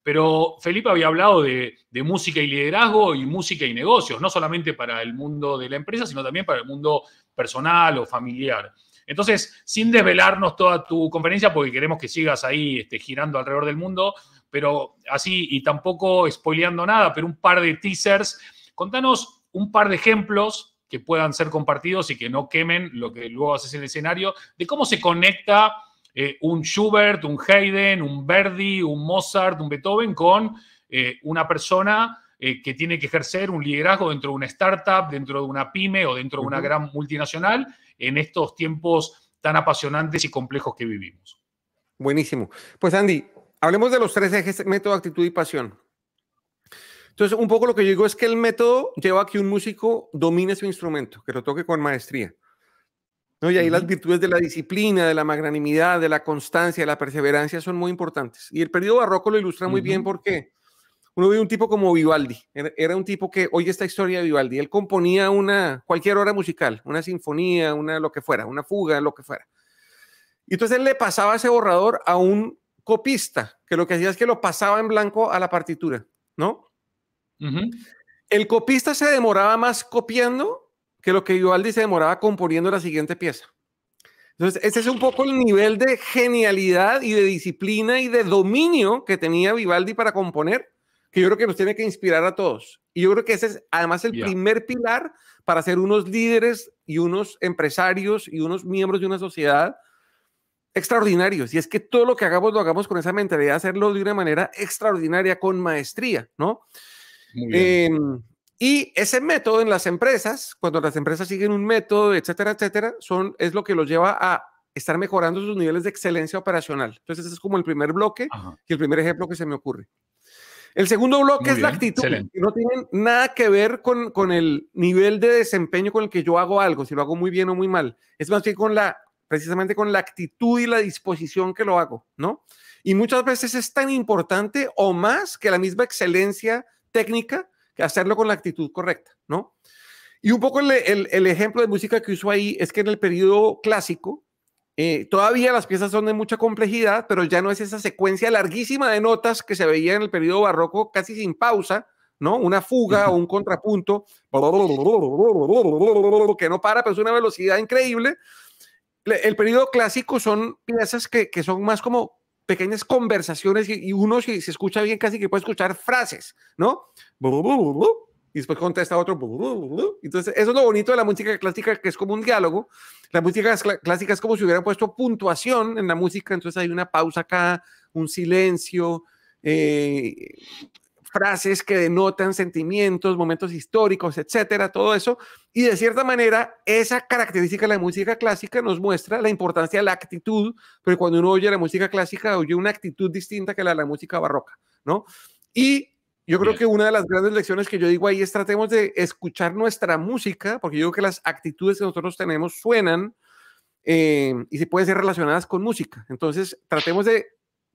Pero Felipe había hablado de, música y liderazgo y música y negocios, no solamente para el mundo de la empresa, sino también para el mundo personal o familiar. Entonces, sin desvelarnos toda tu conferencia, porque queremos que sigas ahí este, girando alrededor del mundo, pero así y tampoco spoileando nada, pero un par de teasers, contanos un par de ejemplos que puedan ser compartidos y que no quemen lo que luego haces en el escenario, de cómo se conecta eh, un Schubert, un Haydn, un Verdi, un Mozart, un Beethoven con eh, una persona eh, que tiene que ejercer un liderazgo dentro de una startup, dentro de una pyme o dentro de una gran multinacional en estos tiempos tan apasionantes y complejos que vivimos. Buenísimo. Pues Andy, hablemos de los tres ejes, método, actitud y pasión. Entonces, un poco lo que yo digo es que el método lleva a que un músico domine su instrumento, que lo toque con maestría. Y ahí las virtudes de la disciplina, de la magnanimidad, de la constancia, de la perseverancia son muy importantes. Y el periodo barroco lo ilustra muy bien porque uno ve un tipo como Vivaldi. Era, un tipo que, oye esta historia de Vivaldi, él componía una, cualquier hora musical, una sinfonía, una lo que fuera, una fuga, lo que fuera. Y entonces él le pasaba ese borrador a un copista, que lo que hacía es que lo pasaba en blanco a la partitura, ¿no? El copista se demoraba más copiando que lo que Vivaldi se demoraba componiendo la siguiente pieza. Entonces, ese es un poco el nivel de genialidad y de disciplina y de dominio que tenía Vivaldi para componer, que yo creo que nos tiene que inspirar a todos. Y yo creo que ese es además el primer pilar para ser unos líderes y unos empresarios y unos miembros de una sociedad extraordinarios. Y es que todo lo que hagamos lo hagamos con esa mentalidad, hacerlo de una manera extraordinaria, con maestría, ¿no? Muy bien. Em, y ese método en las empresas, cuando las empresas siguen un método, etcétera, etcétera, son, es lo que los lleva a estar mejorando sus niveles de excelencia operacional. Entonces, ese es como el primer bloque y el primer ejemplo que se me ocurre. El segundo bloque es la actitud. No tienen nada que ver con, con el nivel de desempeño con el que yo hago algo, si lo hago muy bien o muy mal. Es más que con la, precisamente con la actitud y la disposición que lo hago, ¿no? Y muchas veces es tan importante o más que la misma excelencia técnica que hacerlo con la actitud correcta, ¿no? Y un poco el, ejemplo de música que uso ahí es que en el periodo clásico, eh, todavía las piezas son de mucha complejidad, pero ya no es esa secuencia larguísima de notas que se veía en el periodo barroco casi sin pausa, ¿no? Una fuga o un contrapunto que no para, pero es una velocidad increíble. El periodo clásico son piezas que, que son más como pequeñas conversaciones y uno si se escucha bien casi que puede escuchar frases, ¿no? Y después contesta otro. Entonces, eso es lo bonito de la música clásica, que es como un diálogo. La música clásica es como si hubieran puesto puntuación en la música, entonces hay una pausa acá, un silencio, eh, frases que denotan sentimientos, momentos históricos, etcétera, todo eso. Y de cierta manera, esa característica de la música clásica nos muestra la importancia de la actitud, porque cuando uno oye la música clásica, oye una actitud distinta que la de la música barroca, ¿no? Y yo creo que una de las grandes lecciones que yo digo ahí es tratemos de escuchar nuestra música, porque yo creo que las actitudes que nosotros tenemos suenan eh, y se pueden ser relacionadas con música. Entonces, tratemos de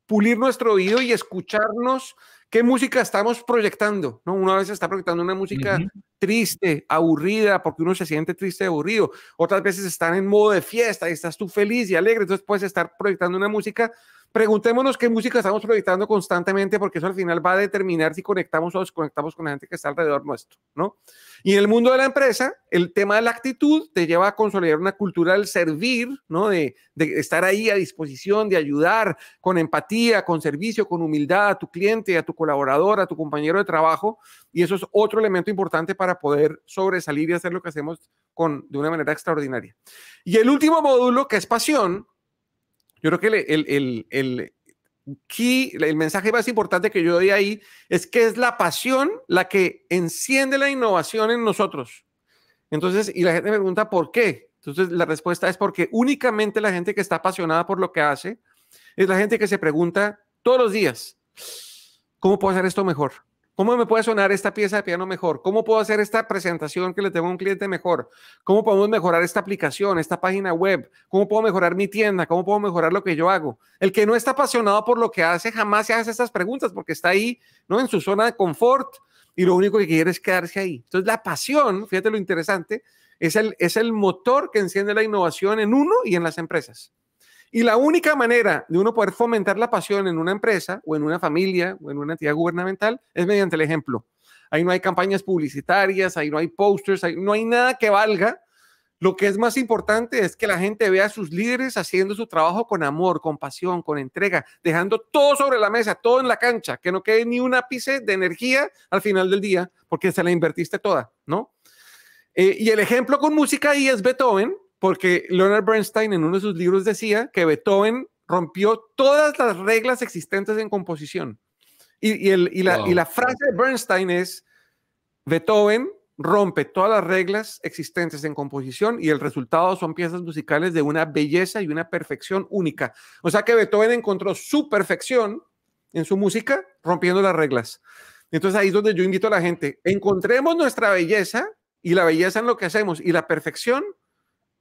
pulir nuestro oído y escucharnos ¿Qué música estamos proyectando? ¿no? vez a está proyectando una música triste, aburrida, porque uno se siente triste y aburrido. Otras veces están en modo de fiesta y estás tú feliz y alegre, entonces puedes estar proyectando una música preguntémonos qué música estamos proyectando constantemente, porque eso al final va a determinar si conectamos o desconectamos con la gente que está alrededor nuestro, ¿no? Y en el mundo de la empresa, el tema de la actitud te lleva a consolidar una cultura del servir, ¿no? De, estar ahí a disposición, de ayudar con empatía, con servicio, con humildad a tu cliente, a tu colaborador, a tu compañero de trabajo. Y eso es otro elemento importante para poder sobresalir y hacer lo que hacemos con, de una manera extraordinaria. Y el último módulo, que es pasión, yo creo que el, el, el mensaje más importante que yo doy ahí es que es la pasión la que enciende la innovación en nosotros. Entonces, y la gente me pregunta por qué. Entonces, la respuesta es porque únicamente la gente que está apasionada por lo que hace es la gente que se pregunta todos los días, ¿cómo puedo hacer esto mejor? ¿Cómo me puede sonar esta pieza de piano mejor? ¿Cómo puedo hacer esta presentación que le tengo a un cliente mejor? ¿Cómo podemos mejorar esta aplicación, esta página web? ¿Cómo puedo mejorar mi tienda? ¿Cómo puedo mejorar lo que yo hago? El que no está apasionado por lo que hace jamás se hace estas preguntas porque está ahí, ¿no? En su zona de confort y lo único que quiere es quedarse ahí. Entonces, la pasión, fíjate lo interesante, es el, es el motor que enciende la innovación en uno y en las empresas. Y la única manera de uno poder fomentar la pasión en una empresa o en una familia o en una entidad gubernamental es mediante el ejemplo. Ahí no hay campañas publicitarias, ahí no hay posters, ahí no hay nada que valga. Lo que es más importante es que la gente vea a sus líderes haciendo su trabajo con amor, con pasión, con entrega, dejando todo sobre la mesa, todo en la cancha, que no quede ni un ápice de energía al final del día, porque se la invertiste toda, ¿no? Eh, y el ejemplo con música ahí es Beethoven, porque Leonard Bernstein en uno de sus libros decía que Beethoven rompió todas las reglas existentes en composición. Y, el, y, la, y la frase de Bernstein es, Beethoven rompe todas las reglas existentes en composición y el resultado son piezas musicales de una belleza y una perfección única. O sea que Beethoven encontró su perfección en su música rompiendo las reglas. Entonces ahí es donde yo invito a la gente, encontremos nuestra belleza y la belleza en lo que hacemos y la perfección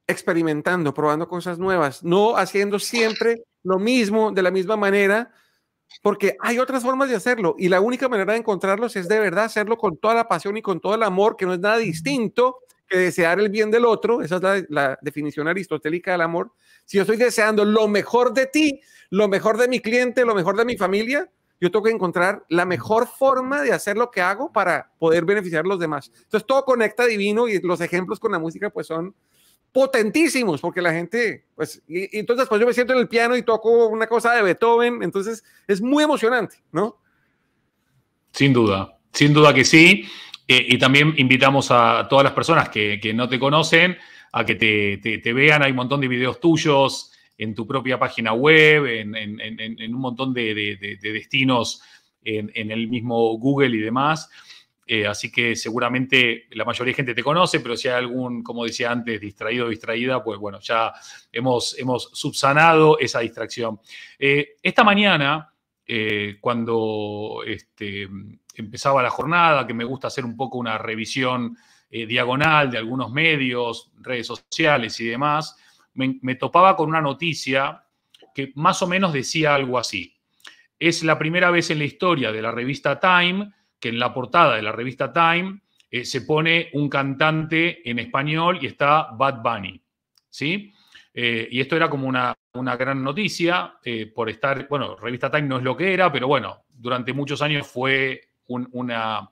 experimentando, probando cosas nuevas, no haciendo siempre lo mismo de la misma manera, porque hay otras formas de hacerlo y la única manera de encontrarlos es de verdad hacerlo con toda la pasión y con todo el amor, que no es nada distinto que desear el bien del otro, esa es la, definición aristotélica del amor. Si yo estoy deseando lo mejor de ti, lo mejor de mi cliente, lo mejor de mi familia, yo tengo que encontrar la mejor forma de hacer lo que hago para poder beneficiar a los demás. Entonces todo conecta divino y los ejemplos con la música pues son potentísimos, porque la gente, pues, entonces pues yo me siento en el piano y toco una cosa de Beethoven, entonces es muy emocionante, ¿no? Sin duda, sin duda que sí. Eh, y también invitamos a todas las personas que, no te conocen a que te, te, vean. Hay un montón de videos tuyos en tu propia página web, en, en, un montón de destinos en, el mismo Google y demás. Eh, así que seguramente la mayoría de gente te conoce, pero si hay algún, como decía antes, distraído o distraída, pues bueno, ya hemos, subsanado esa distracción. Eh, esta mañana, eh, cuando este, empezaba la jornada, que me gusta hacer un poco una revisión diagonal de algunos medios, redes sociales y demás, me topaba con una noticia que más o menos decía algo así. Es la primera vez en la historia de la revista Time que en la portada de la revista Time eh, se pone un cantante en español y está Bad Bunny, ¿sí? Eh, y esto era como una, gran noticia eh, por estar, bueno, revista Time no es lo que era, pero bueno, durante muchos años fue una,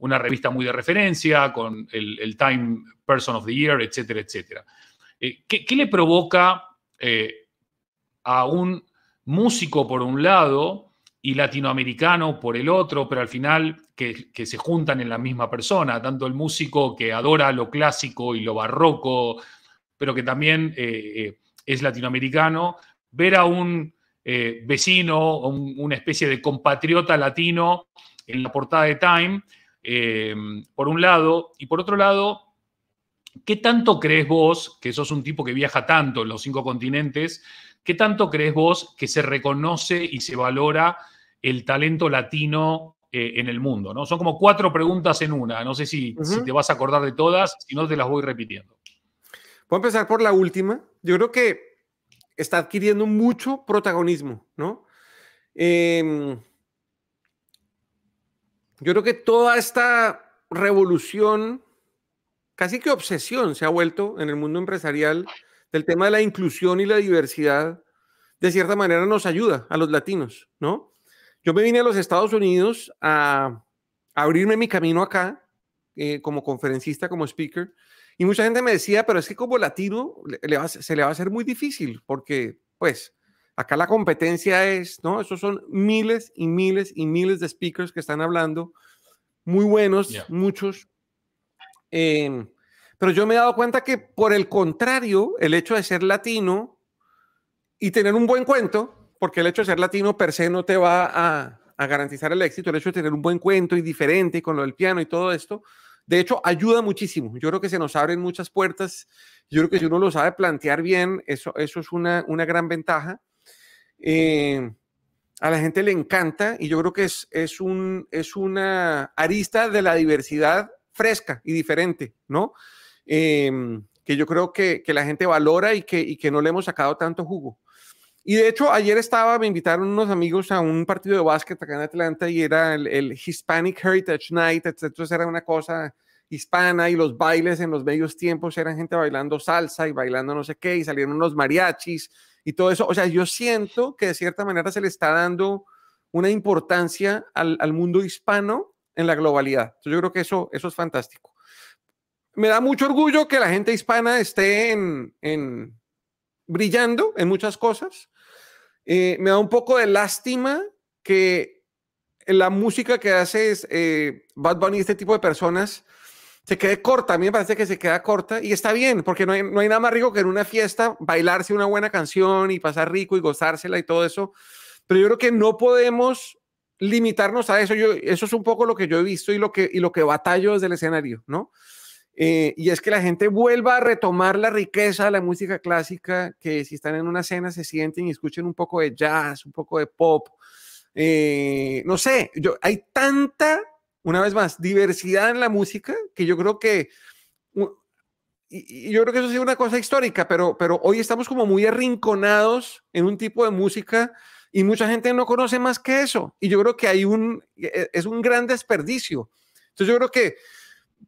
revista muy de referencia con el, Time Person of the Year, etcétera, etcétera. ¿qué, le provoca a un músico, por un lado, y latinoamericano por el otro, pero al final que, se juntan en la misma persona, tanto el músico que adora lo clásico y lo barroco, pero que también eh, eh, es latinoamericano, ver a un eh, vecino, un, una especie de compatriota latino en la portada de Time, por un lado, y por otro lado, ¿qué tanto crees vos, que sos un tipo que viaja tanto en los cinco continentes, qué tanto crees vos que se reconoce y se valora? el talento latino eh, en el mundo, ¿no? Son como cuatro preguntas en una, no sé si, te vas a acordar de todas, si no te las voy repitiendo. Voy a empezar por la última. Yo creo que está adquiriendo mucho protagonismo, ¿no? Em, yo creo que toda esta revolución, casi que obsesión, se ha vuelto en el mundo empresarial del tema de la inclusión y la diversidad, de cierta manera nos ayuda a los latinos, ¿no? Yo me vine a los Estados Unidos a abrirme mi camino acá eh, como conferencista, como speaker. Y mucha gente me decía, pero es que como latino se le va a hacer muy difícil porque, pues, acá la competencia es, ¿no? Esos son miles y miles y miles de speakers que están hablando, muy buenos, muchos. Em, pero yo me he dado cuenta que, por el contrario, el hecho de ser latino y tener un buen cuento, porque el hecho de ser latino per se no te va a, garantizar el éxito, el hecho de tener un buen cuento y diferente con lo del piano y todo esto, de hecho ayuda muchísimo. Yo creo que se nos abren muchas puertas, yo creo que si uno lo sabe plantear bien, eso, eso es una, una gran ventaja. Eh, a la gente le encanta y yo creo que es, es, un, es una arista de la diversidad fresca y diferente, ¿no? Eh, que yo creo que, que, la gente valora y que, y que no le hemos sacado tanto jugo. Y de hecho, ayer estaba, me invitaron unos amigos a un partido de básquet acá en Atlanta y era el, Hispanic Heritage Night, entonces era una cosa hispana y los bailes en los medios tiempos eran gente bailando salsa y bailando no sé qué y salieron unos mariachis y todo eso. O sea, yo siento que de cierta manera se le está dando una importancia al, al mundo hispano en la globalidad. Entonces yo creo que eso, eso es fantástico. Me da mucho orgullo que la gente hispana esté en, en brillando en muchas cosas eh, me da un poco de lástima que la música que hace es, eh, Bad Bunny, y este tipo de personas, se quede corta. A mí me parece que se queda corta y está bien, porque no hay, no hay, nada más rico que en una fiesta bailarse una buena canción y pasar rico y gozársela y todo eso. Pero yo creo que no podemos limitarnos a eso. Yo, eso es un poco lo que yo he visto y lo que, y lo que batallo desde el escenario, ¿no? Eh, y es que la gente vuelva a retomar la riqueza de la música clásica, que si están en una cena se sienten y escuchen un poco de jazz, un poco de pop. Eh, no sé, yo, hay tanta, una vez más, diversidad en la música que yo creo que, y, yo creo que eso ha es una cosa histórica, pero, pero hoy estamos como muy arrinconados en un tipo de música y mucha gente no conoce más que eso. Y yo creo que hay un, e, e, es un gran desperdicio. Entonces yo creo que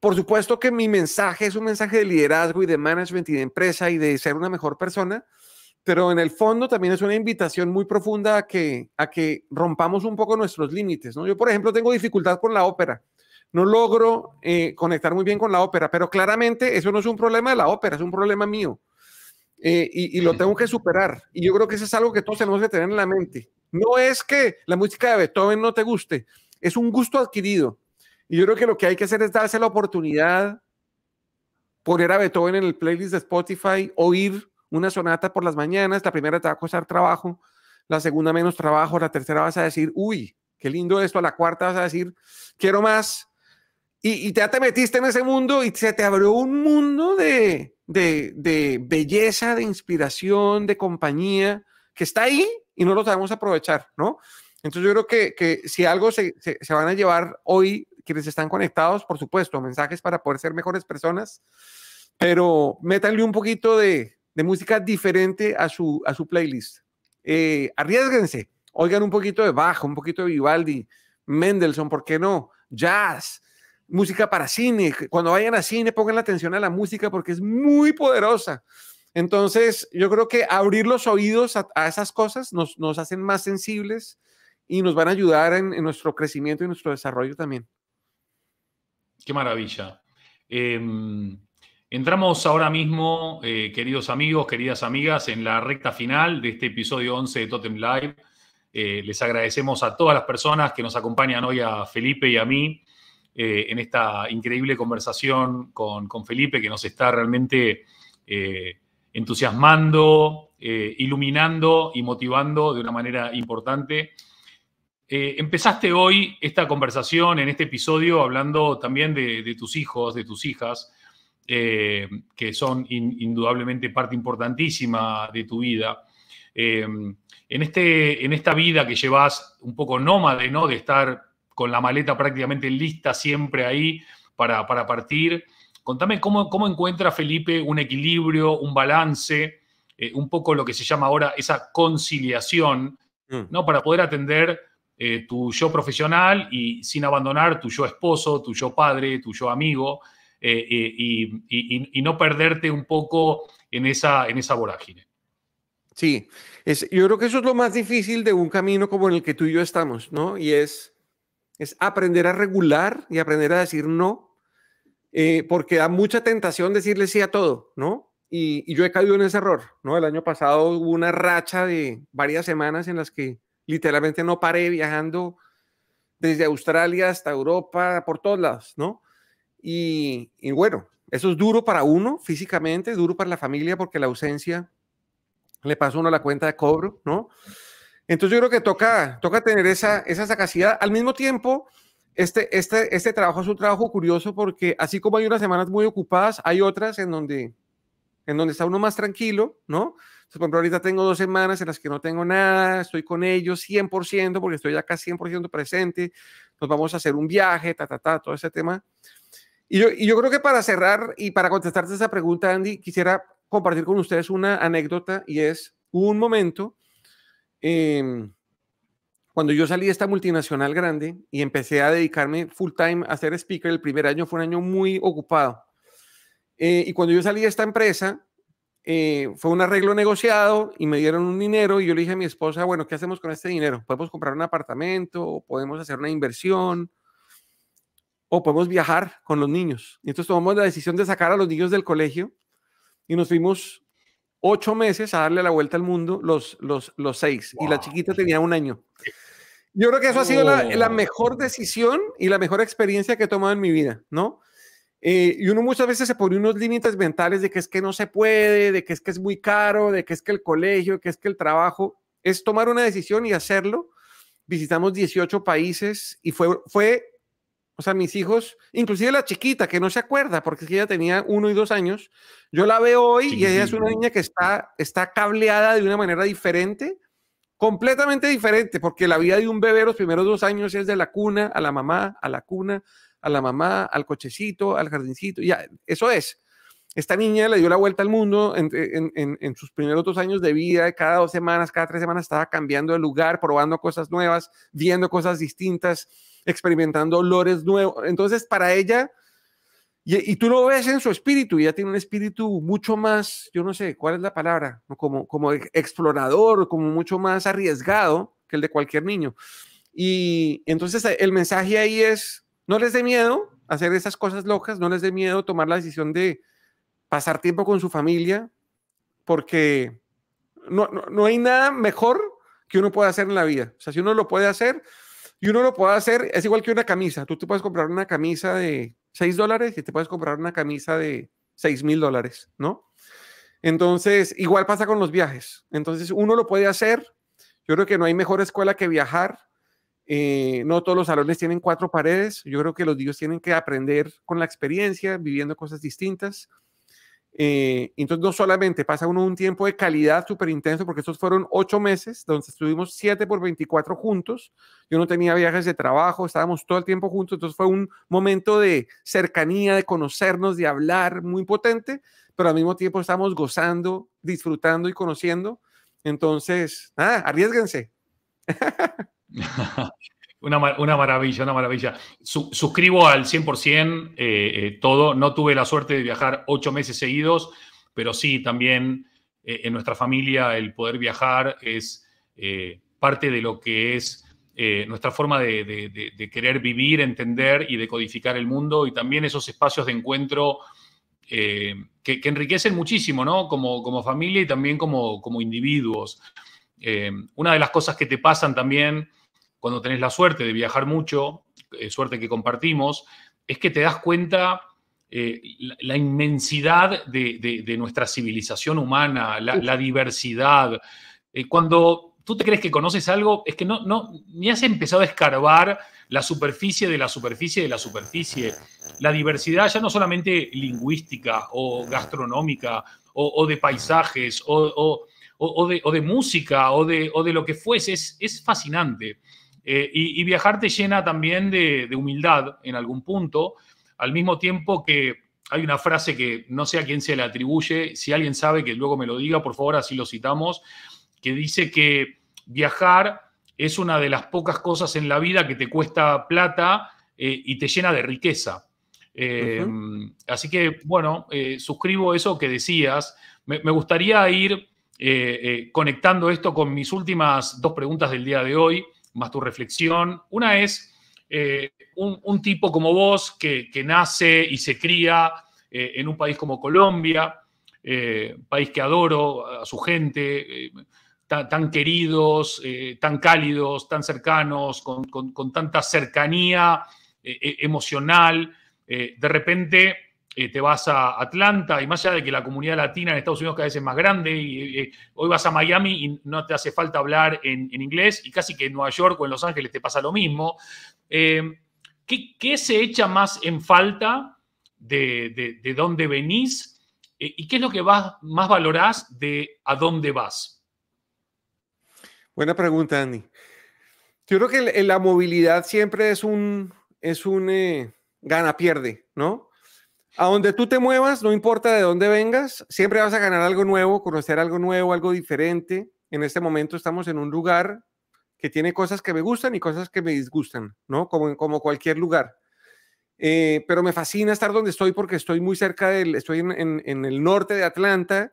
por supuesto que mi mensaje es un mensaje de liderazgo y de management y de empresa y de ser una mejor persona, pero en el fondo también es una invitación muy profunda a que, a que rompamos un poco nuestros límites. Yo, por ejemplo, tengo dificultad con la ópera. No logro eh, conectar muy bien con la ópera, pero claramente eso no es un problema de la ópera, es un problema mío. Eh, y, y lo tengo que superar. Y yo creo que eso es algo que todos tenemos que tener en la mente. No es que la música de Beethoven no te guste, es un gusto adquirido y yo creo que lo que hay que hacer es darse la oportunidad, poner a Beethoven en el playlist de Spotify, oír una sonata por las mañanas, la primera te va a costar trabajo, la segunda menos trabajo, la tercera vas a decir, uy, qué lindo esto, la cuarta vas a decir, quiero más. Y, y ya te metiste en ese mundo y se te abrió un mundo de, de, de belleza, de inspiración, de compañía, que está ahí y no lo sabemos aprovechar, ¿no? Entonces yo creo que, que si algo se, se, se, van a llevar hoy quienes están conectados, por supuesto, mensajes para poder ser mejores personas, pero métanle un poquito de, música diferente a su, a su playlist. Eh, arriesguense, oigan un poquito de Bach, un poquito de Vivaldi, Mendelssohn, ¿por qué no? Jazz, música para cine. Cuando vayan a cine, pongan la atención a la música porque es muy poderosa. Entonces, yo creo que abrir los oídos a, esas cosas nos, nos, hacen más sensibles y nos van a ayudar en nuestro crecimiento y nuestro desarrollo también. Qué maravilla. Em, entramos ahora mismo, eh, queridos amigos, queridas amigas, en la recta final de este episodio 11 de Totem Live. Eh, les agradecemos a todas las personas que nos acompañan hoy, a Felipe y a mí, eh, en esta increíble conversación con, con Felipe, que nos está realmente entusiasmando, iluminando y motivando de una manera importante. Eh, empezaste hoy esta conversación en este episodio hablando también de, tus hijos, de tus hijas, eh, que son indudablemente parte importantísima de tu vida. Eh, en, este, en esta vida que llevas un poco nómade, ¿no? De estar con la maleta prácticamente lista siempre ahí para, partir. Contame cómo, encuentra Felipe un equilibrio, un balance, un poco lo que se llama ahora esa conciliación, mm. ¿no? Para poder atender eh, tu yo profesional y sin abandonar tu yo esposo, tu yo padre, tu yo amigo, eh, eh, y, no perderte un poco en esa, en esa vorágine. Sí, yo creo que eso es lo más difícil de un camino como en el que tú y yo estamos, ¿no? Y es, es aprender a regular y aprender a decir no, porque da mucha tentación decirle sí a todo, ¿no? Y, y, yo he caído en ese error, ¿no? El año pasado hubo una racha de varias semanas en las que literalmente no paré viajando desde Australia hasta Europa, por todos lados, ¿no? Y, bueno, eso es duro para uno físicamente, duro para la familia porque la ausencia le pasa a uno la cuenta de cobro, ¿no? Entonces yo creo que toca, toca tener esa, esa Al mismo tiempo, este, este, este trabajo es un trabajo curioso porque así como hay unas semanas muy ocupadas, hay otras en donde, en donde está uno más tranquilo, ¿no? por ejemplo, ahorita tengo dos semanas en las que no tengo nada, estoy con ellos 100% porque estoy acá 100% presente, nos vamos a hacer un viaje, ta, ta, ta, todo ese tema. Y yo, y yo creo que para cerrar y para contestarte esa pregunta, Andy, quisiera compartir con ustedes una anécdota y es un momento em, cuando yo salí de esta multinacional grande y empecé a dedicarme full time a ser speaker, el primer año fue un año muy ocupado. Eh, y cuando yo salí de esta empresa, eh, fue un arreglo negociado y me dieron un dinero y yo le dije a mi esposa, bueno, ¿qué hacemos con este dinero? ¿Podemos comprar un apartamento o podemos hacer una inversión? o podemos viajar con los niños. Y entonces tomamos la decisión de sacar a los niños del colegio y nos fuimos ocho meses a darle la vuelta al mundo, los, los, seis. Y la chiquita tenía un año. Yo creo que eso ha sido la, la, oh. mejor decisión y la mejor experiencia que he tomado en mi vida, ¿no? Eh, y uno muchas veces se pone unos límites mentales de que es que no se puede, de que es que es muy caro, de que es que el colegio, que es que el trabajo. Es tomar una decisión y hacerlo. Visitamos 18 países y fue, fue o sea, mis hijos, inclusive la chiquita que no se acuerda porque es que ella tenía uno y dos años, yo la veo hoy y ella es una niña que está, está cableada de una manera diferente, completamente diferente, porque la vida de un bebé los primeros dos años es de la cuna a la mamá, a la cuna, a la mamá, al cochecito, al jardincito, ya, eso es. Esta niña le dio la vuelta al mundo en, sus primeros dos años de vida, cada dos semanas, cada tres semanas estaba cambiando de lugar, probando cosas nuevas, viendo cosas distintas, experimentando olores nuevos. Entonces, para ella, y, tú lo ves en su espíritu, ella tiene un espíritu mucho más, yo no sé cuál es la palabra, como, como explorador, como mucho más arriesgado que el de cualquier niño. Y entonces el mensaje ahí es, no les dé miedo hacer esas cosas locas, no les dé miedo tomar la decisión de pasar tiempo con su familia, porque no, hay nada mejor que uno pueda hacer en la vida. O sea, si uno lo puede hacer y uno lo puede hacer, es igual que una camisa. Tú te puedes comprar una camisa de 6 dólares y te puedes comprar una camisa de 6 mil dólares, ¿no? Entonces, igual pasa con los viajes. Entonces, uno lo puede hacer. Yo creo que no hay mejor escuela que viajar. Eh, no todos los salones tienen cuatro paredes. Yo creo que los niños tienen que aprender con la experiencia, viviendo cosas distintas. Eh, entonces, no solamente pasa uno un tiempo de calidad súper intenso, porque estos fueron ocho meses, donde estuvimos siete por 24 juntos. Yo no tenía viajes de trabajo, estábamos todo el tiempo juntos. Entonces, fue un momento de cercanía, de conocernos, de hablar muy potente, pero al mismo tiempo estamos gozando, disfrutando y conociendo. Entonces, nada, arriesguense. Una, maravilla, una maravilla. suscribo al 100% eh, eh, todo. No tuve la suerte de viajar ocho meses seguidos, pero sí también eh, en nuestra familia el poder viajar es parte de lo que es nuestra forma de, querer vivir, entender y decodificar el mundo y también esos espacios de encuentro que, enriquecen muchísimo, ¿no? Como, como familia y también como, como individuos. una de las cosas que te pasan también cuando tenés la suerte de viajar mucho, eh, suerte que compartimos, es que te das cuenta eh, la, inmensidad de, nuestra civilización humana, la, diversidad. Eh, cuando tú te crees que conoces algo, es que no, no, ni has empezado a escarbar la superficie de la superficie de la superficie. La diversidad ya no solamente lingüística o gastronómica o, de paisajes o, de, música o de, lo que fuese, es fascinante. Eh, y, viajar te llena también de, humildad en algún punto, al mismo tiempo que hay una frase que no sé a quién se le atribuye, si alguien sabe que luego me lo diga, por favor, así lo citamos, que dice que viajar es una de las pocas cosas en la vida que te cuesta plata eh, y te llena de riqueza. Eh, así que, bueno, suscribo eso que decías. me, gustaría ir conectando esto con mis últimas dos preguntas del día de hoy, más tu reflexión. Una es eh, un, tipo como vos que, nace y se cría eh, en un país como Colombia, un eh, país que adoro a su gente, tan, queridos, tan cálidos, tan cercanos, con, con tanta cercanía e, emocional. de repente eh, te vas a Atlanta, y más allá de que la comunidad latina en Estados Unidos cada vez es más grande, y, eh, eh, hoy vas a Miami y no te hace falta hablar en, inglés, y casi que en Nueva York o en Los Ángeles te pasa lo mismo. ¿qué, se echa más en falta de, dónde venís? ¿Y qué es lo que vas, más valorás de a dónde vas? Buena pregunta, Andy. Yo creo que la movilidad siempre es un, es un gana-pierde, ¿no? A donde tú te muevas, no importa de dónde vengas, siempre vas a ganar algo nuevo, conocer algo nuevo, algo diferente. En este momento estamos en un lugar que tiene cosas que me gustan y cosas que me disgustan, ¿no? Como, como cualquier lugar. Eh, pero me fascina estar donde estoy porque estoy muy cerca del, estoy en, el norte de Atlanta,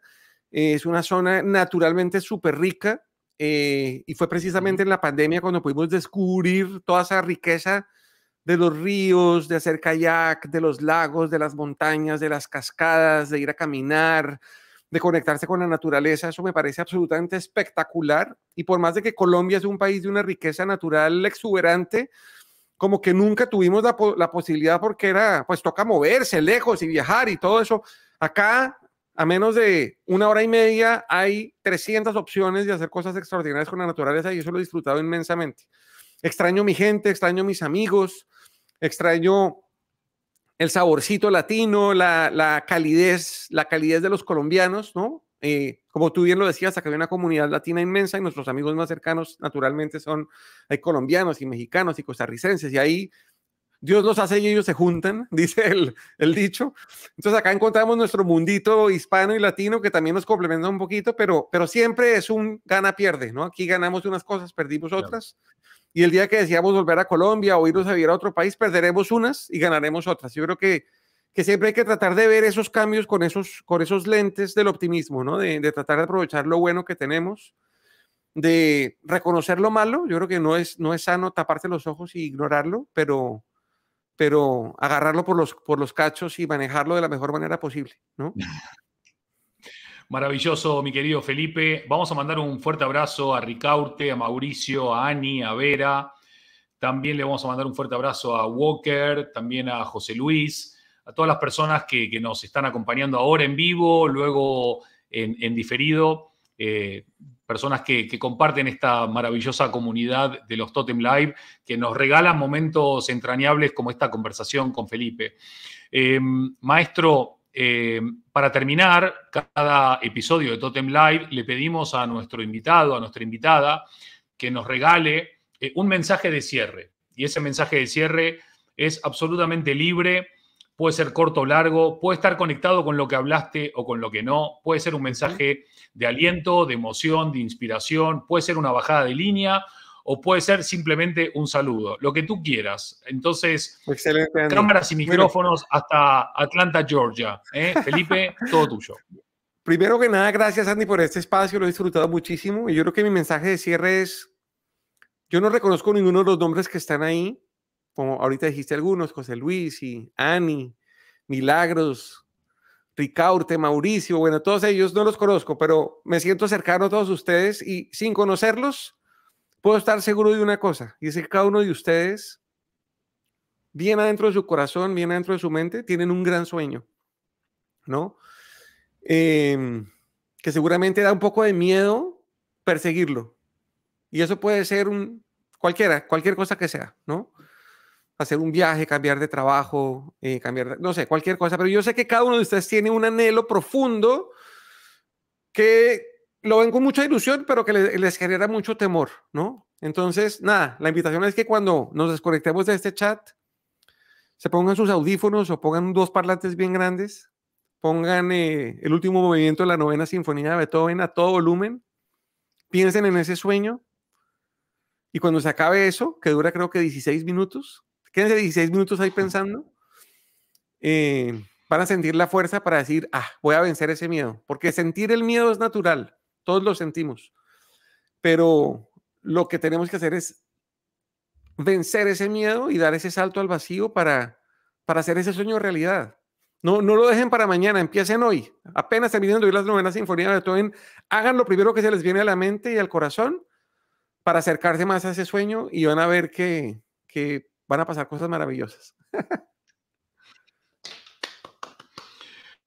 eh, es una zona naturalmente súper rica eh, y fue precisamente en la pandemia cuando pudimos descubrir toda esa riqueza de los ríos, de hacer kayak, de los lagos, de las montañas, de las cascadas, de ir a caminar, de conectarse con la naturaleza. Eso me parece absolutamente espectacular. Y por más de que Colombia es un país de una riqueza natural exuberante, como que nunca tuvimos la, posibilidad porque era, pues toca moverse lejos y viajar y todo eso. Acá, a menos de una hora y media, hay 300 opciones de hacer cosas extraordinarias con la naturaleza y eso lo he disfrutado inmensamente. Extraño mi gente, extraño mis amigos, extraño el saborcito latino, la, calidez, la calidez de los colombianos, ¿no? Eh, como tú bien lo decías, acá hay una comunidad latina inmensa y nuestros amigos más cercanos naturalmente son colombianos y mexicanos y costarricenses y ahí Dios los hace y ellos se juntan, dice el, el dicho. Entonces acá encontramos nuestro mundito hispano y latino que también nos complementa un poquito, pero, pero siempre es un gana-pierde, ¿no? Aquí ganamos unas cosas, perdimos otras. Y el día que decíamos volver a Colombia o irnos a vivir a otro país, perderemos unas y ganaremos otras. Yo creo que, que siempre hay que tratar de ver esos cambios con esos, con esos lentes del optimismo, ¿no? De, tratar de aprovechar lo bueno que tenemos, de reconocer lo malo. Yo creo que no es, no es sano taparse los ojos y e ignorarlo, pero, pero agarrarlo por los, por los cachos y manejarlo de la mejor manera posible, ¿no? Maravilloso, mi querido Felipe. Vamos a mandar un fuerte abrazo a Ricaurte, a Mauricio, a Ani, a Vera. También le vamos a mandar un fuerte abrazo a Walker, también a José Luis, a todas las personas que, nos están acompañando ahora en vivo, luego en, diferido. Eh, personas que, comparten esta maravillosa comunidad de los Totem Live, que nos regalan momentos entrañables como esta conversación con Felipe. Eh, maestro, eh, para terminar cada episodio de Totem Live, le pedimos a nuestro invitado, a nuestra invitada, que nos regale eh, un mensaje de cierre. Y ese mensaje de cierre es absolutamente libre, puede ser corto o largo, puede estar conectado con lo que hablaste o con lo que no, puede ser un mensaje de aliento, de emoción, de inspiración, puede ser una bajada de línea o puede ser simplemente un saludo, lo que tú quieras. Entonces, cámaras y micrófonos hasta Atlanta, Georgia. ¿eh? Felipe, todo tuyo. Primero que nada, gracias Andy por este espacio, lo he disfrutado muchísimo y yo creo que mi mensaje de cierre es, yo no reconozco ninguno de los nombres que están ahí, como ahorita dijiste algunos, José Luis y Ani, Milagros, Ricaurte, Mauricio, bueno, todos ellos no los conozco, pero me siento cercano a todos ustedes y sin conocerlos, puedo estar seguro de una cosa, y es que cada uno de ustedes, bien adentro de su corazón, bien adentro de su mente, tienen un gran sueño, ¿no? Em, que seguramente da un poco de miedo perseguirlo. Y eso puede ser un, cualquiera, cualquier cosa que sea, ¿no? Hacer un viaje, cambiar de trabajo, eh, cambiar, no sé, cualquier cosa. Pero yo sé que cada uno de ustedes tiene un anhelo profundo que lo ven con mucha ilusión, pero que les, genera mucho temor, ¿no? Entonces, nada, la invitación es que cuando nos desconectemos de este chat, se pongan sus audífonos o pongan dos parlantes bien grandes, pongan eh, el último movimiento de la novena sinfonía de Beethoven a todo volumen, piensen en ese sueño y cuando se acabe eso, que dura creo que 16 minutos, quédense 16 minutos ahí pensando, eh, van a sentir la fuerza para decir, ah, voy a vencer ese miedo, porque sentir el miedo es natural todos lo sentimos, pero lo que tenemos que hacer es vencer ese miedo y dar ese salto al vacío para, para hacer ese sueño realidad. No, no lo dejen para mañana, empiecen hoy. Apenas terminen de oír las novenas sinfonías de Beethoven, hagan lo primero que se les viene a la mente y al corazón para acercarse más a ese sueño y van a ver que, que van a pasar cosas maravillosas.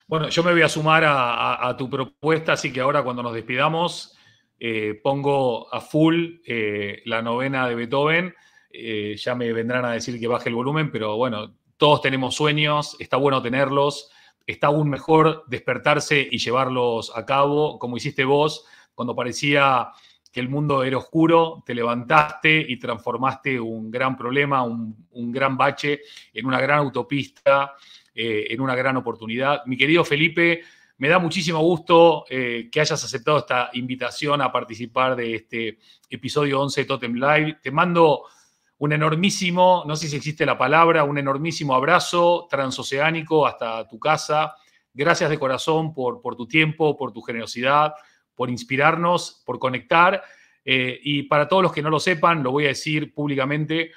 Bueno, yo me voy a sumar a, tu propuesta, así que ahora cuando nos despidamos, eh, pongo a full eh, la novena de Beethoven. Eh, ya me vendrán a decir que baje el volumen, pero bueno, todos tenemos sueños, está bueno tenerlos, está aún mejor despertarse y llevarlos a cabo, como hiciste vos, cuando parecía que el mundo era oscuro, te levantaste y transformaste un gran problema, un gran bache en una gran autopista eh, en una gran oportunidad. Mi querido Felipe, me da muchísimo gusto eh, que hayas aceptado esta invitación a participar de este episodio 11 de Totem Live. Te mando un enormísimo, no sé si existe la palabra, un enormísimo abrazo transoceánico hasta tu casa. Gracias de corazón por, tu tiempo, por tu generosidad, por inspirarnos, por conectar. Eh, y para todos los que no lo sepan, lo voy a decir públicamente,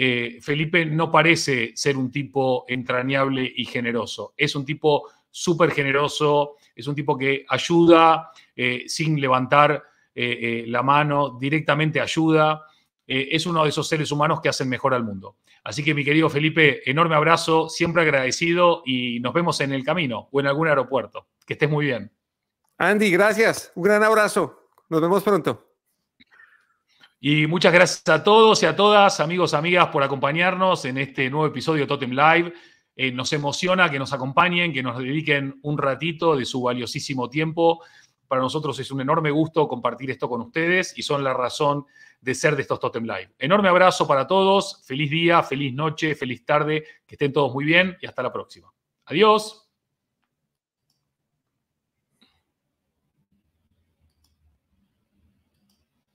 eh, Felipe no parece ser un tipo entrañable y generoso. Es un tipo súper generoso, es un tipo que ayuda eh, sin levantar eh, la mano, directamente ayuda. es uno de esos seres humanos que hacen mejor al mundo. Así que mi querido Felipe, enorme abrazo, siempre agradecido y nos vemos en el camino o en algún aeropuerto. Que estés muy bien. Andy, gracias. Un gran abrazo. Nos vemos pronto. Y muchas gracias a todos y a todas, amigos, amigas, por acompañarnos en este nuevo episodio de Totem Live. Eh, nos emociona que nos acompañen, que nos dediquen un ratito de su valiosísimo tiempo. Para nosotros es un enorme gusto compartir esto con ustedes y son la razón de ser de estos Totem Live. Enorme abrazo para todos, feliz día, feliz noche, feliz tarde, que estén todos muy bien y hasta la próxima. Adiós.